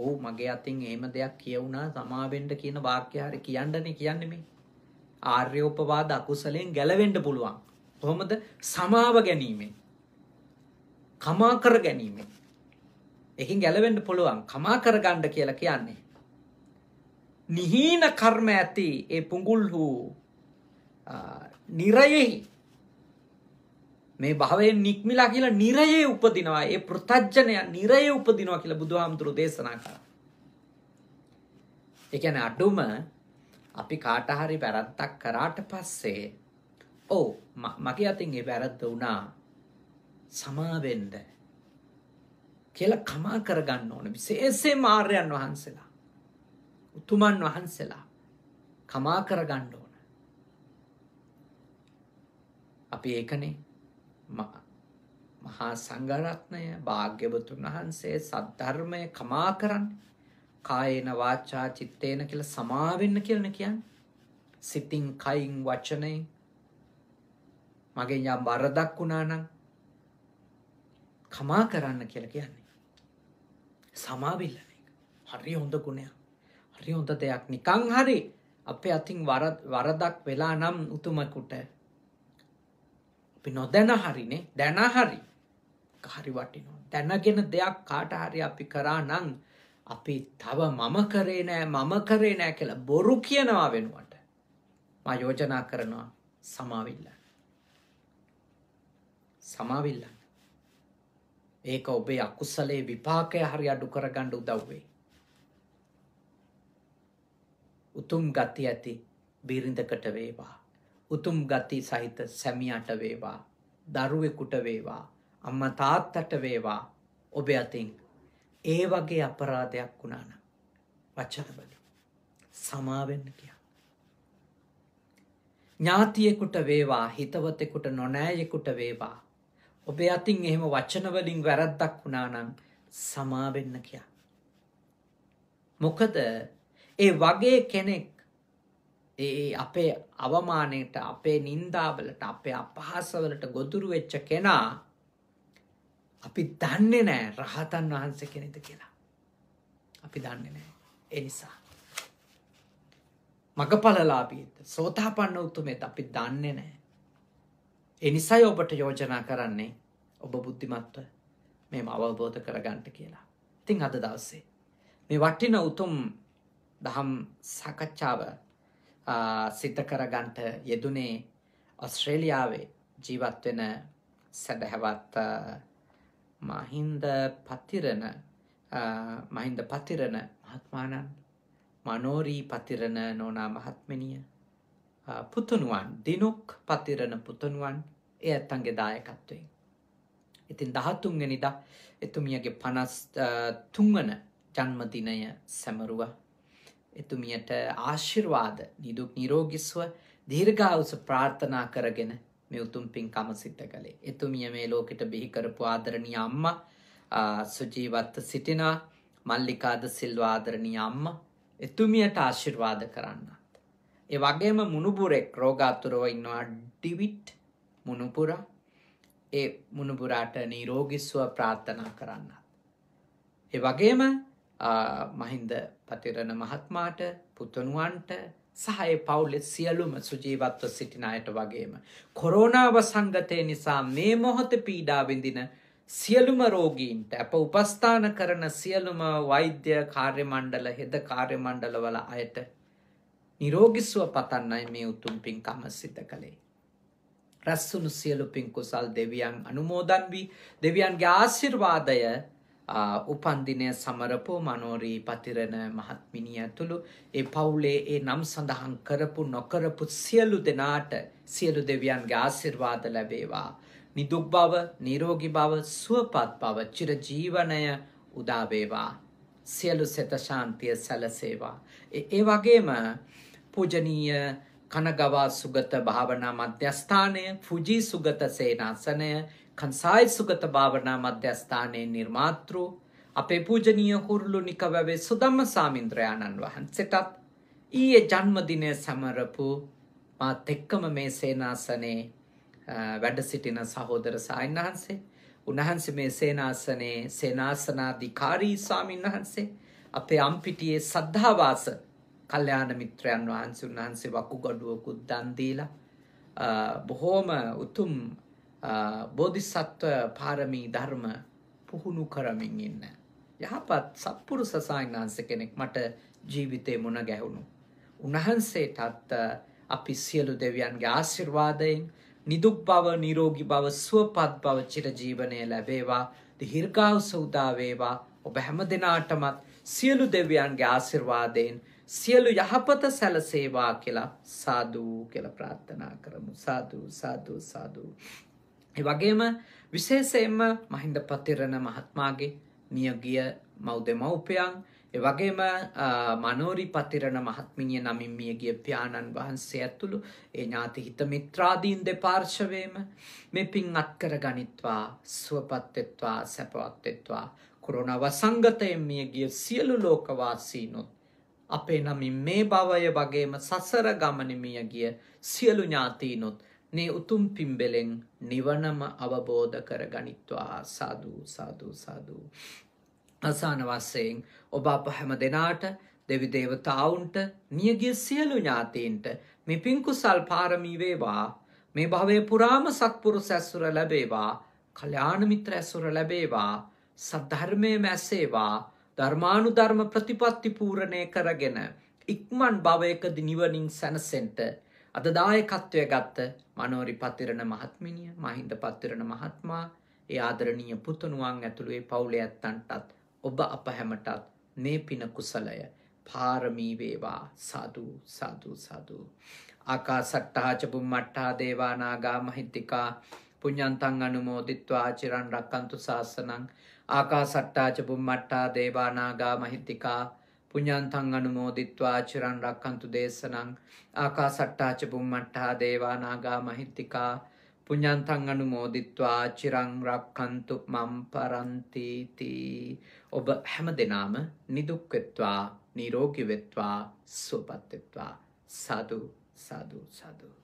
ඔහු මගේ අතින් එහෙම දෙයක් කියවුණා සමාවෙන්ට කියන වාක්‍ය හරි කියන්නනේ කියන්නේ මේ. ආර්යෝපවාද අකුසලෙන් ගැලවෙන්න පුළුවන්. කොහොමද? සමාව ගැනීමෙන්. කමා කර ගැනීමෙන්. එකින් ගැලවෙන්න පුළුවන්. කමා කර ගන්න කියලා කියන්නේ. නිහීන කර්ම ඇති ඒ පුඟුල් වූ නිරයෙහි මේ භවයෙන් නික්මිලා කියලා නිරයේ උපදිනවා. ඒ ප්‍රත්‍යඥය නිරයේ උපදිනවා කියලා බුදුහාමුදුරු දේශනා කරා. ඒ කියන්නේ අඩුම අපි කාට හරි වැරද්දක් කරාට පස්සේ ඔව් මගේ අතින් ඒ වැරද්ද වුණා. සමාවෙන්න කියලා කමා කරගන්න ඕන. විශේෂයෙන්ම ආර්යයන් වහන්සේලා. උතුමන් වහන්සේලා කමා කරගන්න ඕන. අපි ඒකනේ මහා සංගරත්නය භාග්‍යවතුන් වහන්සේ සද්ධර්මය කමා කරන්න කායේන වාචා චිත්තේන කියලා සමාවෙන්න කියලන කියන්නේ. සිතින් කයින් වචනයෙන් මගෙන් යම් වරදක් වුණා නම් කමා කරන්න කියලා කියන්නේ. සමාවිල්ලන එක. හරි හොඳ ගුණයක්. හරි හොඳ දෙයක්. නිකන් හරි අපේ අතින් වරදක් වෙලා නම් උතුමෙකුට අපි නොදැන හරිනේ දැන හරි හරි වටිනවා. දැනගෙන දෙයක් කාට හරි අපි කරා නම් අපි තව මම කරේ නෑ මම කරේ නෑ කියලා බොරු කියනවා වෙනුවට මා යෝජනා කරනවා සමාවිල්ලන්න. සමාවිල්ලන්න. ඒක ඔබේ අකුසලේ විපාකය හරි අඩු කරගන්න උදව් වෙයි. උතුම් ගති ඇති බිරිඳකට වේවා. උතුම් ගති සහිත සැමියාට වේවා දරුවෙකුට වේවා අම්මා තාත්තට වේවා ඔබ අතින් ඒ වගේ අපරාධයක් වුණා නම් වචන බල සමාවෙන්න කියන ඥාතියෙකුට වේවා හිතවතෙකුට නොනෑයෙකුට වේවා ඔබ අතින් එහෙම වචන වලින් වැරද්දක් වුණා නම් සමාවෙන්න කියන මොකද ඒ වගේ කෙනෙක් ඒ අපේ අවමානයට අපේ නින්දාවලට අපේ අපහාසවලට ගොදුරු වෙච්ච කෙනා අපි දන්නේ නෑ රහතන් වහන්සේ කෙනෙද කියලා. අපි දන්නේ නෑ. ඒ නිසා මගඵලලාභීද සෝතාපන්න උතුමෙත් අපි දන්නේ නෑ. ඒ නිසයි ඔබට යෝජනා කරන්නේ ඔබ බුද්ධිමත්ව මේම අවබෝධ කරගන්නට කියලා. ඉතින් අද දවසේ මේ වටින උතුම් දහම් සාකච්ඡාව සිත කරගන්ට යෙදුනේ ඔස්ට්‍රේලියාවේ ජීවත්වෙන සැදැහැවත් මහින්ද පතිරණ මහින්ද පතිරණ මහත්මානන් මනෝරී පතිරණ නෝනා මහත්මනිය පුතනුවන් දිනුක් පතිරණ පුතනුවන් එය ඇත්තන්ගේ දායකත්වයෙන්. ඉතින් දහතුන්ගෙනනිද එතුමියගේ පනස් තුංගන ජන්මදිනය සැමරුවා එතුමියට ආශිර්වාද නිදුක් නිරෝගිස්ව දීර්ඝාවස ප්‍රාර්ථනා කරගෙන මේ උතුම් පින්කම සිද්ධ කළේ. එතුමිය මේ ලෝකෙට බිහි කරපු ආදරණීය අම්මා සුජීවත්ව සිටිනා මල්ලිකාද සිල්වා ආදරණීය අම්මා එතුමියට ආශිර්වාද කරන්න. ඒ වගේම මුණුපුරෙක් රෝගාතුරව ඉන්නවා ඩිවිට් මුණුපුර. ඒ මුණුපුරාට නිරෝගීස්ව ප්‍රාර්ථනා කරන්න. ඒ වගේම මහින්ද පතිරණ මහත්මාට පුතනුවන්ට සහය පවුලෙ සියලුම සුජීවත්ව සිටින අයට වගේම. කොරෝනාව සංගතය නිසා මේ මොහොත පීඩාවිඳින සියලුම රෝගීන්ට අප උපස්ථාන කරන සියලුම වෛද්‍ය කාර්යමණ්ඩල හෙද කාර්යමණ්ඩලවල අයට නිරෝගිස්ව පතන්නයි මේ උතුම් පින්කම සිත කළේ. රැස්සුණු සියලු පින්කුසල් දෙවියන් අනුමෝදන් වී දෙවියන්ගේ ආශිර්වාදය උපන්දිනය සමරපු මනෝරී පතිරණ මහත්මිනිය ඇතුළු ඒ පවුලේ ඒ නම් සඳහන් කරපු නොකරපු සියලු දෙනාට සියලු දෙවියන්ගේ ආසිර්වාද ලැබේවා. නිදුක් බව, නිරෝගී බව, සුවපත් බව, චිරජීවනය උදා වේවා. සියලු සිත ශාන්තිය සැලසේවා. ඒ වගේම පූජනීය කනගවා සුගත භාවනා මධ්‍යස්ථානය, ෆුජි සුගත සේනාසනය, කන්සායි සුගත භාවනා මධ්‍යස්ථානයේ නිර්මාතෘ අපේ පූජනීය හුරුලු නිකවැවේ සුදම්ම සාමින්ද්‍රයාණන් වහන්සේටත් ඊයේ ජන්මදිනය සමරපු මාත් එක්කම මේ සේනාසනේ වැඩ සිටින සහෝදර සායන් වහන්සේ උන්වහන්සේ මේ සේනාසනේ සේනාසනාධිකාරී ස්වාමීන් වහන්සේ අපේ අම්පිටියේ සද්ධාවාස කල්යාණ මිත්‍රයන් වහන්සේ උන්වහන්සේ වකුගඩුවකුත් දන් දීලා බොහෝම උතුම් බෝධිසත්ව පාරමී ධර්ම පුහුණු කරමින් ඉන්න. යහපත් සත්පුරු සසායිනාන්ස කෙනෙක් මට ජීවිතේ මුණ ගැහුණු. උන්වහන්සේටත් අපි සියලු දෙවියන්ගේ ආශිර්වාදයෙන් නිදුක් බව නිරෝගි බව සුවපත් බව චිරජීවනය ලැබේවා දිහිර්ගාව සෞදාවේවා ඔබ හැම දෙනාටමත් සියලු දෙවියන්ගේ ආශිර්වාදයෙන් සියලු යහපත සැලසේවා කියලා සාදූ කියලා ප්‍රාර්ථනා කරමු සාදු සාදු සාදු වගේම විශේෂයෙන්ම මහින්ද පතිරණ මහත්මාගේ මියගිය මෞදෙමවපයන් වගේම මනෝරි පතිරණ මහත්මිනිය නමින් මියගිය ප්‍යාණන් වහන්සේ ඇතුළු ඒ ඥාති හිත මිත්‍රාදීන් දෙපාර්ශවයම මේ පින් අත්කර ගනිත්වා ස්වපත්වෙත්වා සැපවත්වෙත්වා කොරුණ වසංගතයෙන් මියගිය සියලු ලෝකවාසීනොත් අපේ නමින් මේ භවය වගේම සසර ගමනමියගිය සියලු ඥාතිීනොත් මේ උතුම් පිම්බෙලෙන් නිවනම අවබෝධ කර ගනිත්වා සාධූ සාධූ සාධූ. අසාන වස්සයෙන් ඔබ අප හැම දෙනාට දෙවි දේවතාවුන්ට නියගිය සියලු ඥාතීන්ට මේ පින්කුසල් පාරමී වේවා මේ භවය පුරාම සත්පුරුස ඇසුර ලැබේවා කල්යාණ මිත්‍ර ඇසුර ලැබේවා සද්ධර්මයේ මැසේවා ධර්මානු ධර්ම ප්‍රතිපත්ති පූරණය කරගෙන ඉක්මන් භවයකදී නිවනින් සැනසෙන්ට අද දායකත්වය ගත්ත මනෝරි පතිරණ මහත්මිනිය මහින්ද පත්තිරණ මහත්මා ඒ ආදරණීය පුතනුවන් ඇතුළුවේ පවුලේ ඇත්තන්ටත් ඔබ අප හැමටත් මේ පින කුසලය පාරමී වේවා සාදු සාදු සාදු ආකාසට්ටා චබුම්මට්ටා දේවානාගා මහිත්‍තිකා පුඤ්ඤන්තං අනුමෝදිත්වා චිරන් රක්කන්තු ශාසනං ආකාසට්ටා චබුම්මට්ටා දේවානාගා මහිත්‍තිකා පුඥන්තං අනුමෝදිත්වා චිරන් රක්කන්තු දේශනං ආකා සට්ටාච බුම්මට්ටහා දේවානාගා මහිත්තිකා පුඥන්තං අනුමෝදිත්වා චිරං රක්කන්තු මම් පරන්තීතිී ඔබ හැම දෙනාම නිදුක්වෙත්වා නීරෝගිවෙත්වා සුවපත්වෙත්වා සදු සදු සදුු